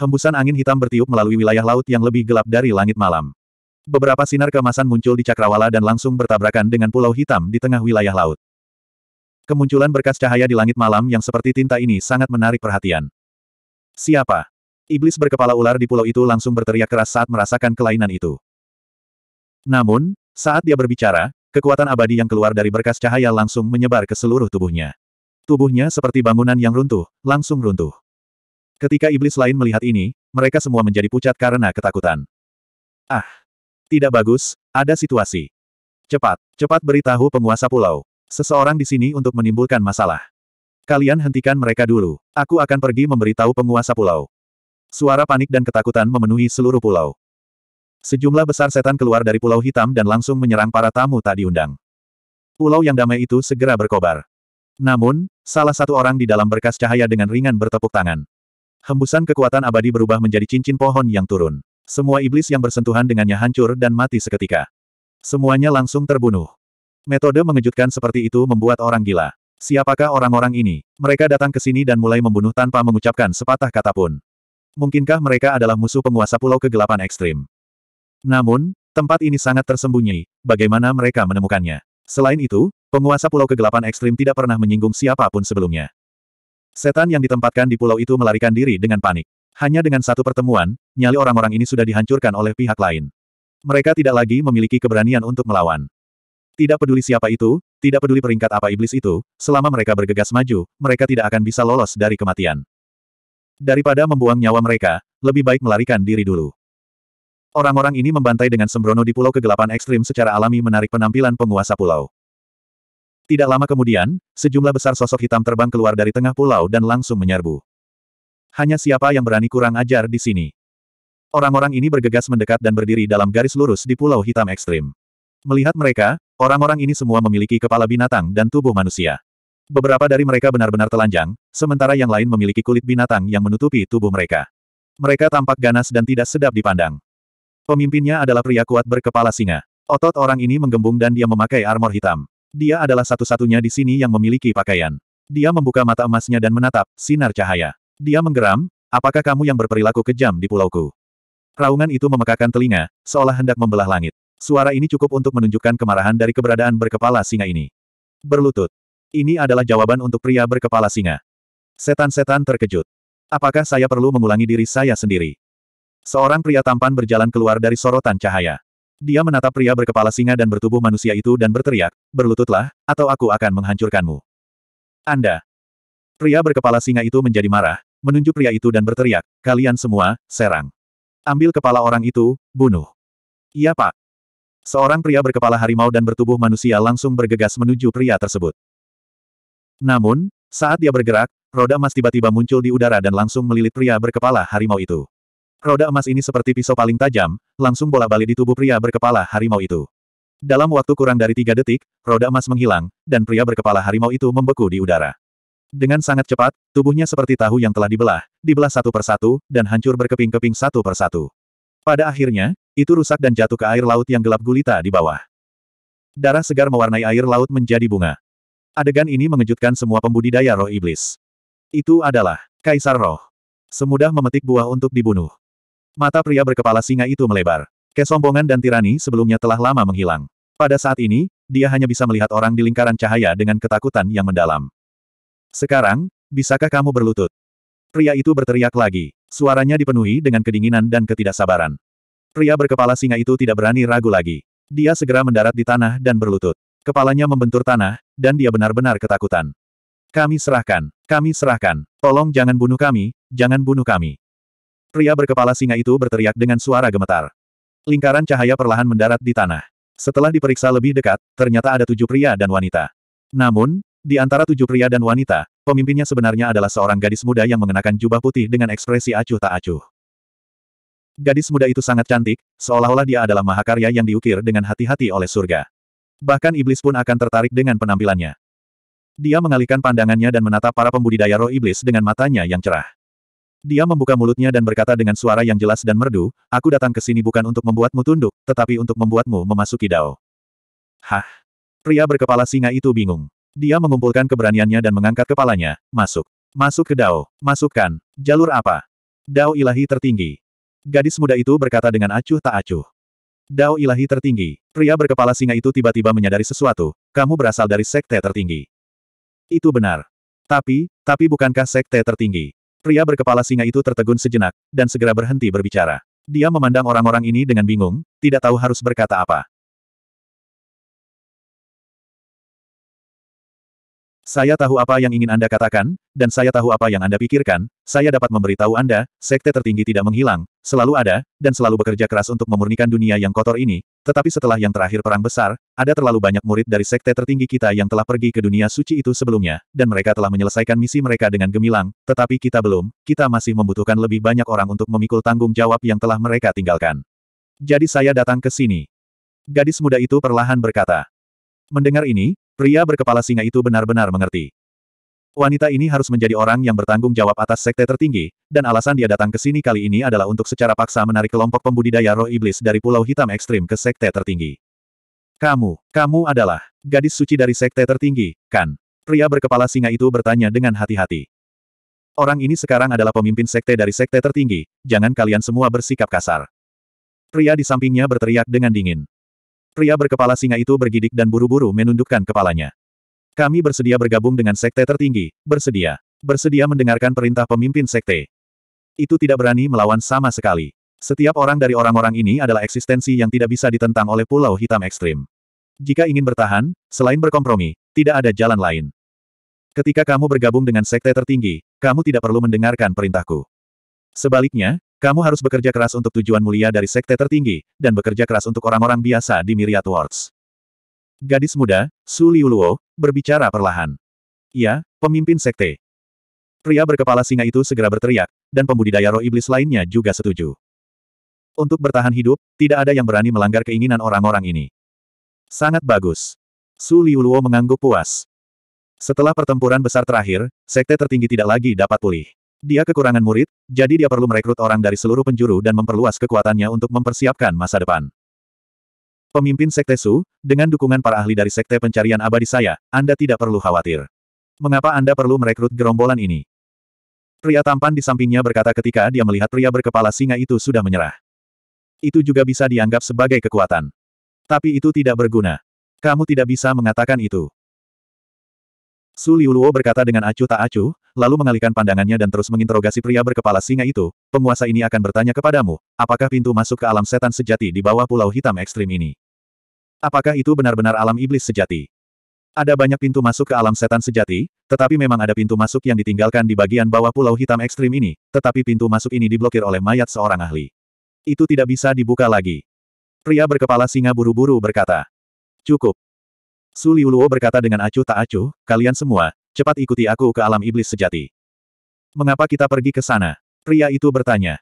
hembusan angin hitam bertiup melalui wilayah laut yang lebih gelap dari langit malam. Beberapa sinar kemasan muncul di cakrawala dan langsung bertabrakan dengan pulau hitam di tengah wilayah laut. Kemunculan berkas cahaya di langit malam yang seperti tinta ini sangat menarik perhatian. Siapa? Iblis berkepala ular di pulau itu langsung berteriak keras saat merasakan kelainan itu. Namun, saat dia berbicara, kekuatan abadi yang keluar dari berkas cahaya langsung menyebar ke seluruh tubuhnya. Tubuhnya seperti bangunan yang runtuh, langsung runtuh. Ketika iblis lain melihat ini, mereka semua menjadi pucat karena ketakutan. Ah! Tidak bagus, ada situasi. Cepat, cepat beritahu penguasa pulau. Seseorang di sini untuk menimbulkan masalah. Kalian hentikan mereka dulu. Aku akan pergi memberitahu penguasa pulau. Suara panik dan ketakutan memenuhi seluruh pulau. Sejumlah besar setan keluar dari Pulau Hitam dan langsung menyerang para tamu tak diundang. Pulau yang damai itu segera berkobar. Namun, salah satu orang di dalam berkas cahaya dengan ringan bertepuk tangan. Hembusan kekuatan abadi berubah menjadi cincin pohon yang turun. Semua iblis yang bersentuhan dengannya hancur dan mati seketika. Semuanya langsung terbunuh. Metode mengejutkan seperti itu membuat orang gila. Siapakah orang-orang ini? Mereka datang ke sini dan mulai membunuh tanpa mengucapkan sepatah kata pun. Mungkinkah mereka adalah musuh penguasa pulau kegelapan ekstrim? Namun, tempat ini sangat tersembunyi. Bagaimana mereka menemukannya? Selain itu, penguasa pulau kegelapan ekstrim tidak pernah menyinggung siapapun sebelumnya. Setan yang ditempatkan di pulau itu melarikan diri dengan panik. Hanya dengan satu pertemuan, nyali orang-orang ini sudah dihancurkan oleh pihak lain. Mereka tidak lagi memiliki keberanian untuk melawan. Tidak peduli siapa itu, tidak peduli peringkat apa iblis itu, selama mereka bergegas maju, mereka tidak akan bisa lolos dari kematian. Daripada membuang nyawa mereka, lebih baik melarikan diri dulu. Orang-orang ini membantai dengan sembrono di pulau kegelapan ekstrim secara alami menarik penampilan penguasa pulau. Tidak lama kemudian, sejumlah besar sosok hitam terbang keluar dari tengah pulau dan langsung menyerbu. Hanya siapa yang berani kurang ajar di sini. Orang-orang ini bergegas mendekat dan berdiri dalam garis lurus di pulau hitam ekstrim. Melihat mereka, orang-orang ini semua memiliki kepala binatang dan tubuh manusia. Beberapa dari mereka benar-benar telanjang, sementara yang lain memiliki kulit binatang yang menutupi tubuh mereka. Mereka tampak ganas dan tidak sedap dipandang. Pemimpinnya adalah pria kuat berkepala singa. Otot orang ini menggembung dan dia memakai armor hitam. Dia adalah satu-satunya di sini yang memiliki pakaian. Dia membuka mata emasnya dan menatap, sinar cahaya. Dia menggeram, apakah kamu yang berperilaku kejam di pulauku? Raungan itu memekakan telinga, seolah hendak membelah langit. Suara ini cukup untuk menunjukkan kemarahan dari keberadaan berkepala singa ini. Berlutut. Ini adalah jawaban untuk pria berkepala singa. Setan-setan terkejut. Apakah saya perlu mengulangi diri saya sendiri? Seorang pria tampan berjalan keluar dari sorotan cahaya. Dia menatap pria berkepala singa dan bertubuh manusia itu dan berteriak, berlututlah, atau aku akan menghancurkanmu. Anda. Pria berkepala singa itu menjadi marah, menunjuk pria itu dan berteriak, kalian semua, serang. Ambil kepala orang itu, bunuh. Iya pak. Seorang pria berkepala harimau dan bertubuh manusia langsung bergegas menuju pria tersebut. Namun, saat dia bergerak, roda emas tiba-tiba muncul di udara dan langsung melilit pria berkepala harimau itu. Roda emas ini seperti pisau paling tajam, langsung bola-balik di tubuh pria berkepala harimau itu. Dalam waktu kurang dari tiga detik, roda emas menghilang, dan pria berkepala harimau itu membeku di udara. Dengan sangat cepat, tubuhnya seperti tahu yang telah dibelah, dibelah satu persatu, dan hancur berkeping-keping satu persatu. Pada akhirnya, itu rusak dan jatuh ke air laut yang gelap gulita di bawah. Darah segar mewarnai air laut menjadi bunga. Adegan ini mengejutkan semua pembudidaya roh iblis. Itu adalah Kaisar Roh. Semudah memetik buah untuk dibunuh. Mata pria berkepala singa itu melebar. Kesombongan dan tirani sebelumnya telah lama menghilang. Pada saat ini, dia hanya bisa melihat orang di lingkaran cahaya dengan ketakutan yang mendalam. Sekarang, bisakah kamu berlutut? Pria itu berteriak lagi. Suaranya dipenuhi dengan kedinginan dan ketidaksabaran. Pria berkepala singa itu tidak berani ragu lagi. Dia segera mendarat di tanah dan berlutut. Kepalanya membentur tanah, dan dia benar-benar ketakutan. Kami serahkan, kami serahkan. Tolong jangan bunuh kami, jangan bunuh kami. Pria berkepala singa itu berteriak dengan suara gemetar. Lingkaran cahaya perlahan mendarat di tanah. Setelah diperiksa lebih dekat, ternyata ada tujuh pria dan wanita. Namun, di antara tujuh pria dan wanita, pemimpinnya sebenarnya adalah seorang gadis muda yang mengenakan jubah putih dengan ekspresi acuh tak acuh. Gadis muda itu sangat cantik, seolah-olah dia adalah mahakarya yang diukir dengan hati-hati oleh surga. Bahkan iblis pun akan tertarik dengan penampilannya. Dia mengalihkan pandangannya dan menatap para pembudidaya roh iblis dengan matanya yang cerah. Dia membuka mulutnya dan berkata dengan suara yang jelas dan merdu, aku datang ke sini bukan untuk membuatmu tunduk, tetapi untuk membuatmu memasuki Dao. Hah? Pria berkepala singa itu bingung. Dia mengumpulkan keberaniannya dan mengangkat kepalanya, masuk. Masuk ke Dao, masukkan, jalur apa? Dao ilahi tertinggi. Gadis muda itu berkata dengan acuh tak acuh. Dao ilahi tertinggi, pria berkepala singa itu tiba-tiba menyadari sesuatu, kamu berasal dari sekte tertinggi. Itu benar. Tapi, tapi bukankah sekte tertinggi? Pria berkepala singa itu tertegun sejenak, dan segera berhenti berbicara. Dia memandang orang-orang ini dengan bingung, tidak tahu harus berkata apa. Saya tahu apa yang ingin Anda katakan, dan saya tahu apa yang Anda pikirkan, saya dapat memberitahu Anda, sekte tertinggi tidak menghilang, selalu ada, dan selalu bekerja keras untuk memurnikan dunia yang kotor ini, tetapi setelah yang terakhir perang besar, ada terlalu banyak murid dari sekte tertinggi kita yang telah pergi ke dunia suci itu sebelumnya, dan mereka telah menyelesaikan misi mereka dengan gemilang, tetapi kita belum, kita masih membutuhkan lebih banyak orang untuk memikul tanggung jawab yang telah mereka tinggalkan. Jadi saya datang ke sini. Gadis muda itu perlahan berkata. Mendengar ini, Pria berkepala singa itu benar-benar mengerti. Wanita ini harus menjadi orang yang bertanggung jawab atas sekte tertinggi, dan alasan dia datang ke sini kali ini adalah untuk secara paksa menarik kelompok pembudidaya roh iblis dari Pulau Hitam Ekstrim ke sekte tertinggi. Kamu, kamu adalah gadis suci dari sekte tertinggi, kan? Pria berkepala singa itu bertanya dengan hati-hati. Orang ini sekarang adalah pemimpin sekte dari sekte tertinggi, jangan kalian semua bersikap kasar. Pria di sampingnya berteriak dengan dingin. Pria berkepala singa itu bergidik dan buru-buru menundukkan kepalanya. Kami bersedia bergabung dengan sekte tertinggi, bersedia. Bersedia mendengarkan perintah pemimpin sekte. Itu tidak berani melawan sama sekali. Setiap orang dari orang-orang ini adalah eksistensi yang tidak bisa ditentang oleh pulau hitam ekstrim. Jika ingin bertahan, selain berkompromi, tidak ada jalan lain. Ketika kamu bergabung dengan sekte tertinggi, kamu tidak perlu mendengarkan perintahku. Sebaliknya, kamu harus bekerja keras untuk tujuan mulia dari sekte tertinggi, dan bekerja keras untuk orang-orang biasa di Myriad Worlds. Gadis muda, Su Liuluo, berbicara perlahan. Ya, pemimpin sekte. Pria berkepala singa itu segera berteriak, dan pembudidaya roh iblis lainnya juga setuju. Untuk bertahan hidup, tidak ada yang berani melanggar keinginan orang-orang ini. Sangat bagus. Su Liuluo mengangguk puas. Setelah pertempuran besar terakhir, sekte tertinggi tidak lagi dapat pulih. Dia kekurangan murid, jadi dia perlu merekrut orang dari seluruh penjuru dan memperluas kekuatannya untuk mempersiapkan masa depan. Pemimpin Sekte Su, dengan dukungan para ahli dari Sekte Pencarian Abadi saya, Anda tidak perlu khawatir. Mengapa Anda perlu merekrut gerombolan ini? Pria tampan di sampingnya berkata ketika dia melihat pria berkepala singa itu sudah menyerah. Itu juga bisa dianggap sebagai kekuatan. Tapi itu tidak berguna. Kamu tidak bisa mengatakan itu. Su Liuluo berkata dengan acuh tak acuh, lalu mengalihkan pandangannya dan terus menginterogasi pria berkepala singa itu, penguasa ini akan bertanya kepadamu, apakah pintu masuk ke alam setan sejati di bawah pulau hitam ekstrim ini? Apakah itu benar-benar alam iblis sejati? Ada banyak pintu masuk ke alam setan sejati, tetapi memang ada pintu masuk yang ditinggalkan di bagian bawah pulau hitam ekstrim ini, tetapi pintu masuk ini diblokir oleh mayat seorang ahli. Itu tidak bisa dibuka lagi. Pria berkepala singa buru-buru berkata. Cukup, Su Liuluo berkata dengan acuh tak acuh, kalian semua, cepat ikuti aku ke alam iblis sejati. Mengapa kita pergi ke sana? Pria itu bertanya.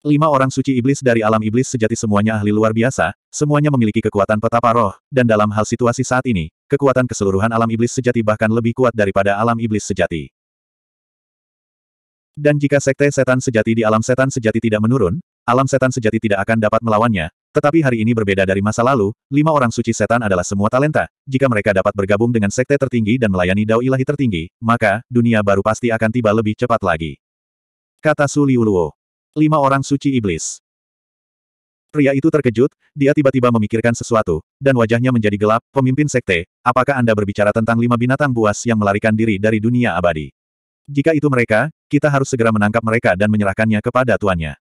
Lima orang suci iblis dari alam iblis sejati semuanya ahli luar biasa, semuanya memiliki kekuatan petapa roh, dan dalam hal situasi saat ini, kekuatan keseluruhan alam iblis sejati bahkan lebih kuat daripada alam iblis sejati. Dan jika sekte setan sejati di alam setan sejati tidak menurun, alam setan sejati tidak akan dapat melawannya, tetapi hari ini berbeda dari masa lalu, lima orang suci setan adalah semua talenta. Jika mereka dapat bergabung dengan sekte tertinggi dan melayani dao ilahi tertinggi, maka, dunia baru pasti akan tiba lebih cepat lagi. Kata Su Liuluo. Lima orang suci iblis. Pria itu terkejut, dia tiba-tiba memikirkan sesuatu, dan wajahnya menjadi gelap, pemimpin sekte, apakah Anda berbicara tentang lima binatang buas yang melarikan diri dari dunia abadi? Jika itu mereka, kita harus segera menangkap mereka dan menyerahkannya kepada tuannya.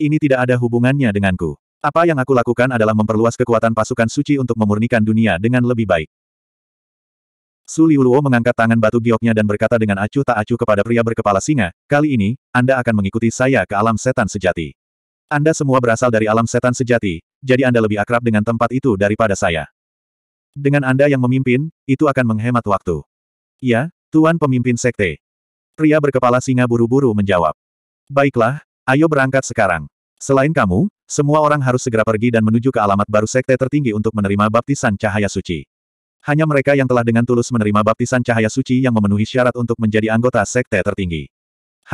Ini tidak ada hubungannya denganku. Apa yang aku lakukan adalah memperluas kekuatan pasukan suci untuk memurnikan dunia dengan lebih baik. Su Liuluo mengangkat tangan batu gioknya dan berkata dengan acuh tak acuh kepada pria berkepala singa, kali ini, Anda akan mengikuti saya ke alam setan sejati. Anda semua berasal dari alam setan sejati, jadi Anda lebih akrab dengan tempat itu daripada saya. Dengan Anda yang memimpin, itu akan menghemat waktu. Ya, Tuan Pemimpin Sekte. Pria berkepala singa buru-buru menjawab. Baiklah, ayo berangkat sekarang. Selain kamu, semua orang harus segera pergi dan menuju ke alamat baru sekte tertinggi untuk menerima baptisan cahaya suci. Hanya mereka yang telah dengan tulus menerima baptisan cahaya suci yang memenuhi syarat untuk menjadi anggota sekte tertinggi.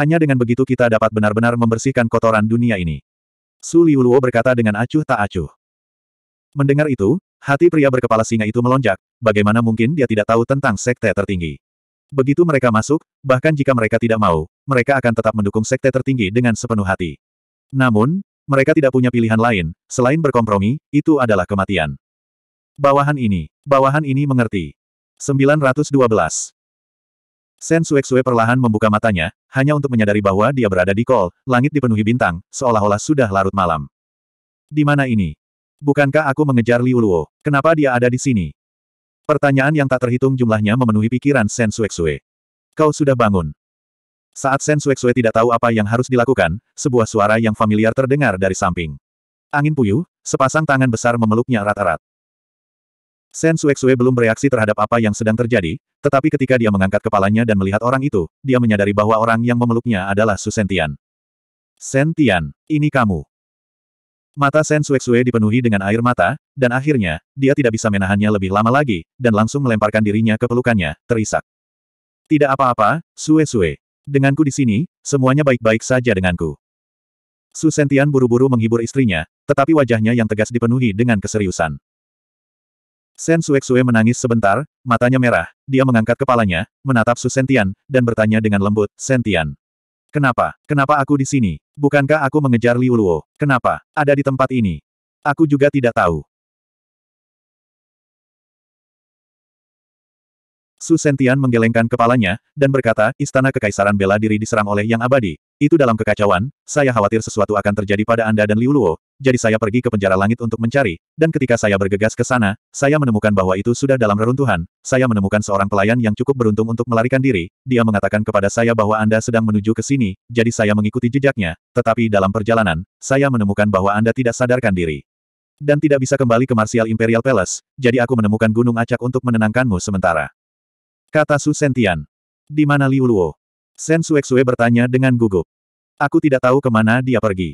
Hanya dengan begitu kita dapat benar-benar membersihkan kotoran dunia ini. Su Liuluo berkata dengan acuh tak acuh. Mendengar itu, hati pria berkepala singa itu melonjak, bagaimana mungkin dia tidak tahu tentang sekte tertinggi. Begitu mereka masuk, bahkan jika mereka tidak mau, mereka akan tetap mendukung sekte tertinggi dengan sepenuh hati. Namun, mereka tidak punya pilihan lain, selain berkompromi, itu adalah kematian. Bawahan ini, bawahan ini mengerti. 912. Sen Suexue perlahan membuka matanya, hanya untuk menyadari bahwa dia berada di kol, langit dipenuhi bintang, seolah-olah sudah larut malam. Di mana ini? Bukankah aku mengejar Liu Luo? Kenapa dia ada di sini? Pertanyaan yang tak terhitung jumlahnya memenuhi pikiran Sen Suexue. Kau sudah bangun. Saat Sen Suexue tidak tahu apa yang harus dilakukan, sebuah suara yang familiar terdengar dari samping. Angin puyuh, sepasang tangan besar memeluknya erat-erat. Sen Suexue belum bereaksi terhadap apa yang sedang terjadi, tetapi ketika dia mengangkat kepalanya dan melihat orang itu, dia menyadari bahwa orang yang memeluknya adalah Susentian. Sentian, ini kamu. Mata Sen Suexue dipenuhi dengan air mata, dan akhirnya, dia tidak bisa menahannya lebih lama lagi, dan langsung melemparkan dirinya ke pelukannya, terisak. Tidak apa-apa, Sue Sue. Denganku di sini, semuanya baik-baik saja denganku. Su Sentian buru-buru menghibur istrinya, tetapi wajahnya yang tegas dipenuhi dengan keseriusan. Sen Suexue menangis sebentar, matanya merah, dia mengangkat kepalanya, menatap Su Sentian, dan bertanya dengan lembut, Sentian. Kenapa? Kenapa aku di sini? Bukankah aku mengejar Liu Luo? Kenapa? Ada di tempat ini? Aku juga tidak tahu. Su Sentian menggelengkan kepalanya, dan berkata, Istana Kekaisaran bela diri diserang oleh Yang Abadi. Itu dalam kekacauan, saya khawatir sesuatu akan terjadi pada Anda dan Liu Luo, jadi saya pergi ke penjara langit untuk mencari, dan ketika saya bergegas ke sana, saya menemukan bahwa itu sudah dalam reruntuhan. Saya menemukan seorang pelayan yang cukup beruntung untuk melarikan diri, dia mengatakan kepada saya bahwa Anda sedang menuju ke sini, jadi saya mengikuti jejaknya, tetapi dalam perjalanan, saya menemukan bahwa Anda tidak sadarkan diri dan tidak bisa kembali ke Martial Imperial Palace, jadi aku menemukan gunung acak untuk menenangkanmu sementara. Kata Su Sentian. Di mana Liu Luo? Sen Sue bertanya dengan gugup. Aku tidak tahu kemana dia pergi.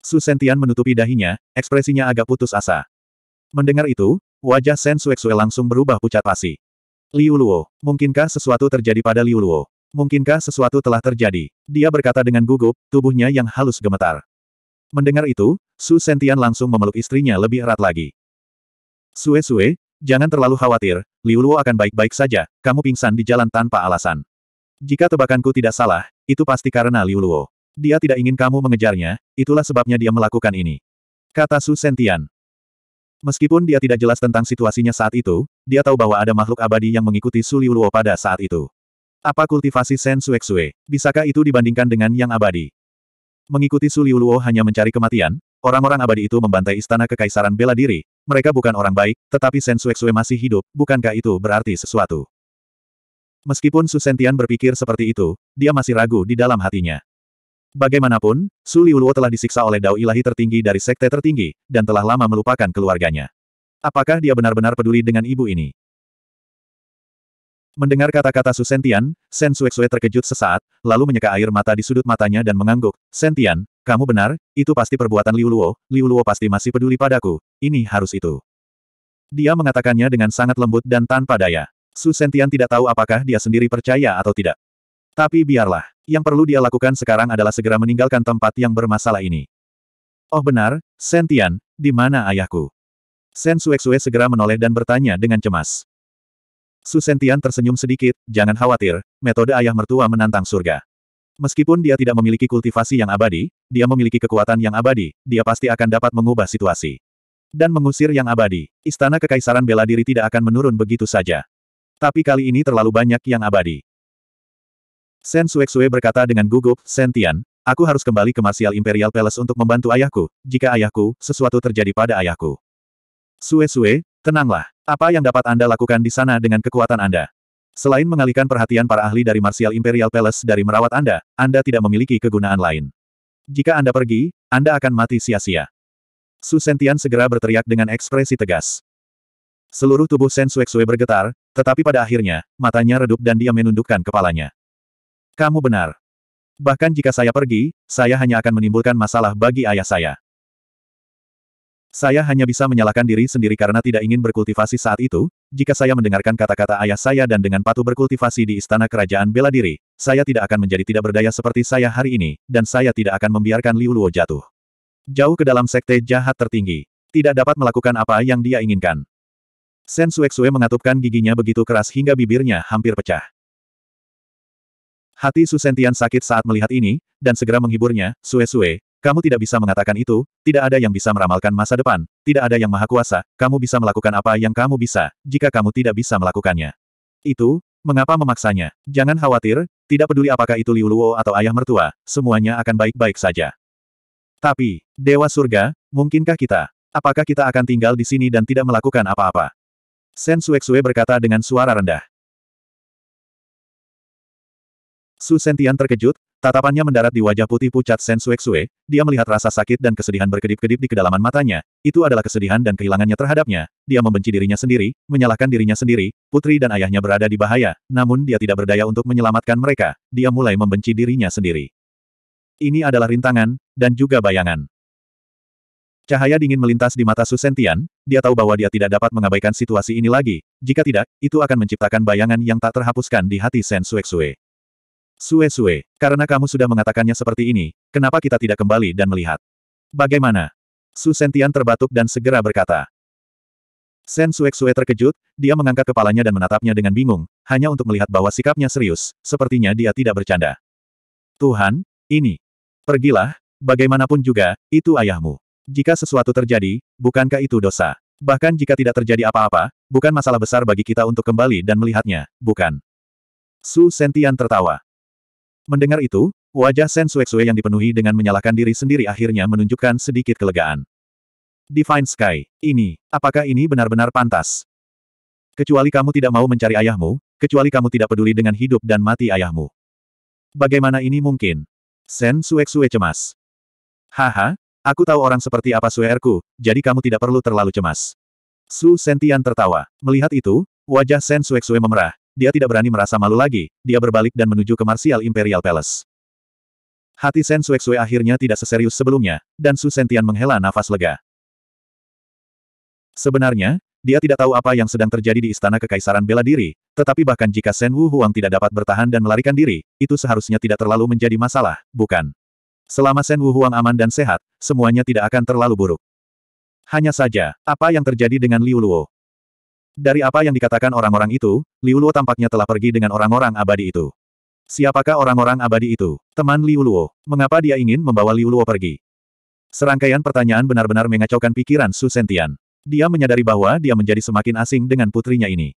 Su Sentian menutupi dahinya, ekspresinya agak putus asa. Mendengar itu, wajah Sen Suek Sue langsung berubah pucat pasi. Liu Luo, mungkinkah sesuatu terjadi pada Liu Luo? Mungkinkah sesuatu telah terjadi? Dia berkata dengan gugup, tubuhnya yang halus gemetar. Mendengar itu, Su Sentian langsung memeluk istrinya lebih erat lagi. Sue-sue, Jangan terlalu khawatir, Liu Luo akan baik-baik saja, kamu pingsan di jalan tanpa alasan. Jika tebakanku tidak salah, itu pasti karena Liu Luo. Dia tidak ingin kamu mengejarnya, itulah sebabnya dia melakukan ini. Kata Su Sentian. Meskipun dia tidak jelas tentang situasinya saat itu, dia tahu bahwa ada makhluk abadi yang mengikuti Su Liu Luo pada saat itu. Apa kultivasi Sen Suexue? Bisakah itu dibandingkan dengan yang abadi? Mengikuti Su Liu Luo hanya mencari kematian, orang-orang abadi itu membantai istana kekaisaran bela diri, mereka bukan orang baik, tetapi Sensuexue masih hidup, bukankah itu berarti sesuatu? Meskipun Sentian berpikir seperti itu, dia masih ragu di dalam hatinya. Bagaimanapun, Su Liuluo telah disiksa oleh dao ilahi tertinggi dari sekte tertinggi, dan telah lama melupakan keluarganya. Apakah dia benar-benar peduli dengan ibu ini? Mendengar kata-kata Su Sentian, Sen Suexue terkejut sesaat, lalu menyeka air mata di sudut matanya dan mengangguk. Sentian, kamu benar, itu pasti perbuatan Liu Liu Liuluo pasti masih peduli padaku, ini harus itu. Dia mengatakannya dengan sangat lembut dan tanpa daya. Su Sentian tidak tahu apakah dia sendiri percaya atau tidak. Tapi biarlah. Yang perlu dia lakukan sekarang adalah segera meninggalkan tempat yang bermasalah ini. Oh benar, Sentian, di mana ayahku? Sen Suexue segera menoleh dan bertanya dengan cemas. Su Sentian tersenyum sedikit, jangan khawatir, metode ayah mertua menantang surga. Meskipun dia tidak memiliki kultivasi yang abadi, dia memiliki kekuatan yang abadi, dia pasti akan dapat mengubah situasi dan mengusir yang abadi. Istana Kekaisaran bela diri tidak akan menurun begitu saja. Tapi kali ini terlalu banyak yang abadi. Sen Suexue berkata dengan gugup, Sen Tian, aku harus kembali ke Martial Imperial Palace untuk membantu ayahku, jika ayahku, sesuatu terjadi pada ayahku. Sue-sue, tenanglah. Apa yang dapat Anda lakukan di sana dengan kekuatan Anda? Selain mengalihkan perhatian para ahli dari Martial Imperial Palace dari merawat Anda, Anda tidak memiliki kegunaan lain. Jika Anda pergi, Anda akan mati sia-sia. Su Sentian segera berteriak dengan ekspresi tegas. Seluruh tubuh Sen Sue bergetar, tetapi pada akhirnya, matanya redup dan dia menundukkan kepalanya. Kamu benar. Bahkan jika saya pergi, saya hanya akan menimbulkan masalah bagi ayah saya. Saya hanya bisa menyalahkan diri sendiri karena tidak ingin berkultivasi saat itu, jika saya mendengarkan kata-kata ayah saya dan dengan patuh berkultivasi di istana kerajaan bela diri, saya tidak akan menjadi tidak berdaya seperti saya hari ini, dan saya tidak akan membiarkan Liu Luo jatuh. Jauh ke dalam sekte jahat tertinggi. Tidak dapat melakukan apa yang dia inginkan. Sen Sue mengatupkan giginya begitu keras hingga bibirnya hampir pecah. Hati Sentian sakit saat melihat ini, dan segera menghiburnya, Sue-Sue, kamu tidak bisa mengatakan itu, tidak ada yang bisa meramalkan masa depan, tidak ada yang maha kuasa, kamu bisa melakukan apa yang kamu bisa, jika kamu tidak bisa melakukannya. Itu, mengapa memaksanya? Jangan khawatir, tidak peduli apakah itu Liu Luo atau ayah mertua, semuanya akan baik-baik saja. Tapi, Dewa Surga, mungkinkah kita? Apakah kita akan tinggal di sini dan tidak melakukan apa-apa? Sen Suexue berkata dengan suara rendah. Su Sentian terkejut, tatapannya mendarat di wajah putih pucat Sen Suexue. dia melihat rasa sakit dan kesedihan berkedip-kedip di kedalaman matanya, itu adalah kesedihan dan kehilangannya terhadapnya, dia membenci dirinya sendiri, menyalahkan dirinya sendiri, putri dan ayahnya berada di bahaya, namun dia tidak berdaya untuk menyelamatkan mereka, dia mulai membenci dirinya sendiri. Ini adalah rintangan, dan juga bayangan. Cahaya dingin melintas di mata Susentian, dia tahu bahwa dia tidak dapat mengabaikan situasi ini lagi, jika tidak, itu akan menciptakan bayangan yang tak terhapuskan di hati Sen Suexue. Sue-sue, karena kamu sudah mengatakannya seperti ini, kenapa kita tidak kembali dan melihat? Bagaimana? Su Sentian terbatuk dan segera berkata. Sen Suexue terkejut, dia mengangkat kepalanya dan menatapnya dengan bingung, hanya untuk melihat bahwa sikapnya serius, sepertinya dia tidak bercanda. Tuhan, ini, Pergilah, bagaimanapun juga, itu ayahmu. Jika sesuatu terjadi, bukankah itu dosa? Bahkan jika tidak terjadi apa-apa, bukan masalah besar bagi kita untuk kembali dan melihatnya, bukan? Su Sentian tertawa. Mendengar itu, wajah Sen Sue yang dipenuhi dengan menyalahkan diri sendiri akhirnya menunjukkan sedikit kelegaan. Divine Sky, ini, apakah ini benar-benar pantas? Kecuali kamu tidak mau mencari ayahmu, kecuali kamu tidak peduli dengan hidup dan mati ayahmu. Bagaimana ini mungkin? Sen Suexue cemas. Haha, aku tahu orang seperti apa Suerku, jadi kamu tidak perlu terlalu cemas. Su Sentian tertawa. Melihat itu, wajah Sen Suexue memerah. Dia tidak berani merasa malu lagi, dia berbalik dan menuju ke Martial Imperial Palace. Hati Sen Suexue akhirnya tidak seserius sebelumnya, dan Su Sentian menghela nafas lega. Sebenarnya, dia tidak tahu apa yang sedang terjadi di istana kekaisaran bela diri, tetapi bahkan jika Sen Wu Huang tidak dapat bertahan dan melarikan diri, itu seharusnya tidak terlalu menjadi masalah, bukan? Selama Sen Wu Huang aman dan sehat, semuanya tidak akan terlalu buruk. Hanya saja, apa yang terjadi dengan Liu Luo? Dari apa yang dikatakan orang-orang itu, Liu Luo tampaknya telah pergi dengan orang-orang abadi itu. Siapakah orang-orang abadi itu? Teman Liu Luo. Mengapa dia ingin membawa Liu Luo pergi? Serangkaian pertanyaan benar-benar mengacaukan pikiran Su Sentian. Dia menyadari bahwa dia menjadi semakin asing dengan putrinya ini.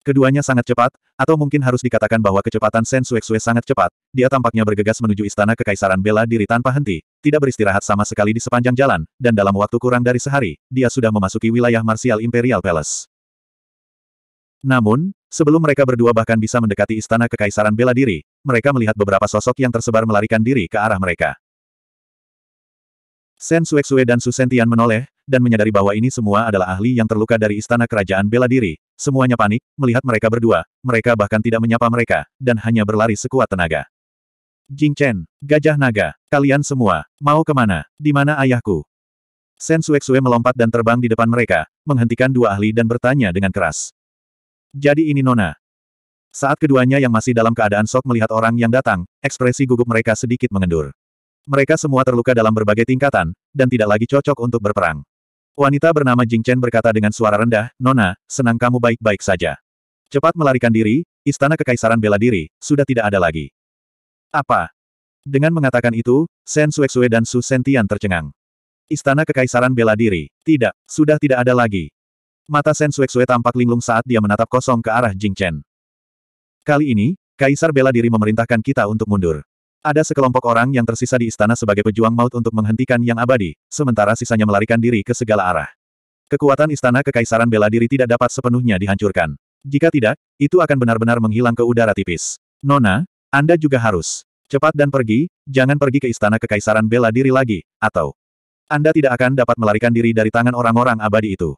Keduanya sangat cepat, atau mungkin harus dikatakan bahwa kecepatan Sen Sue sangat cepat. Dia tampaknya bergegas menuju istana kekaisaran bela diri tanpa henti, tidak beristirahat sama sekali di sepanjang jalan, dan dalam waktu kurang dari sehari, dia sudah memasuki wilayah Martial Imperial Palace. Namun, sebelum mereka berdua bahkan bisa mendekati istana kekaisaran bela diri, mereka melihat beberapa sosok yang tersebar melarikan diri ke arah mereka. Sen Suexue dan Susentian menoleh, dan menyadari bahwa ini semua adalah ahli yang terluka dari istana kerajaan bela diri. Semuanya panik, melihat mereka berdua, mereka bahkan tidak menyapa mereka, dan hanya berlari sekuat tenaga. Jing Chen, Gajah Naga, kalian semua, mau kemana? Di mana ayahku? Sen Suexue melompat dan terbang di depan mereka, menghentikan dua ahli dan bertanya dengan keras. Jadi ini Nona. Saat keduanya yang masih dalam keadaan sok melihat orang yang datang, ekspresi gugup mereka sedikit mengendur. Mereka semua terluka dalam berbagai tingkatan, dan tidak lagi cocok untuk berperang. Wanita bernama Jing Chen berkata dengan suara rendah, Nona, senang kamu baik-baik saja. Cepat melarikan diri, istana kekaisaran bela diri, sudah tidak ada lagi. Apa? Dengan mengatakan itu, Sen Suexue dan Su Sentian tercengang. Istana kekaisaran bela diri. Tidak, sudah tidak ada lagi. Mata Sen Suexue tampak linglung saat dia menatap kosong ke arah Jing Chen. Kali ini, Kaisar bela diri memerintahkan kita untuk mundur. Ada sekelompok orang yang tersisa di istana sebagai pejuang maut untuk menghentikan yang abadi, sementara sisanya melarikan diri ke segala arah. Kekuatan istana kekaisaran bela diri tidak dapat sepenuhnya dihancurkan. Jika tidak, itu akan benar-benar menghilang ke udara tipis. Nona, Anda juga harus cepat dan pergi, jangan pergi ke istana kekaisaran bela diri lagi, atau Anda tidak akan dapat melarikan diri dari tangan orang-orang abadi itu.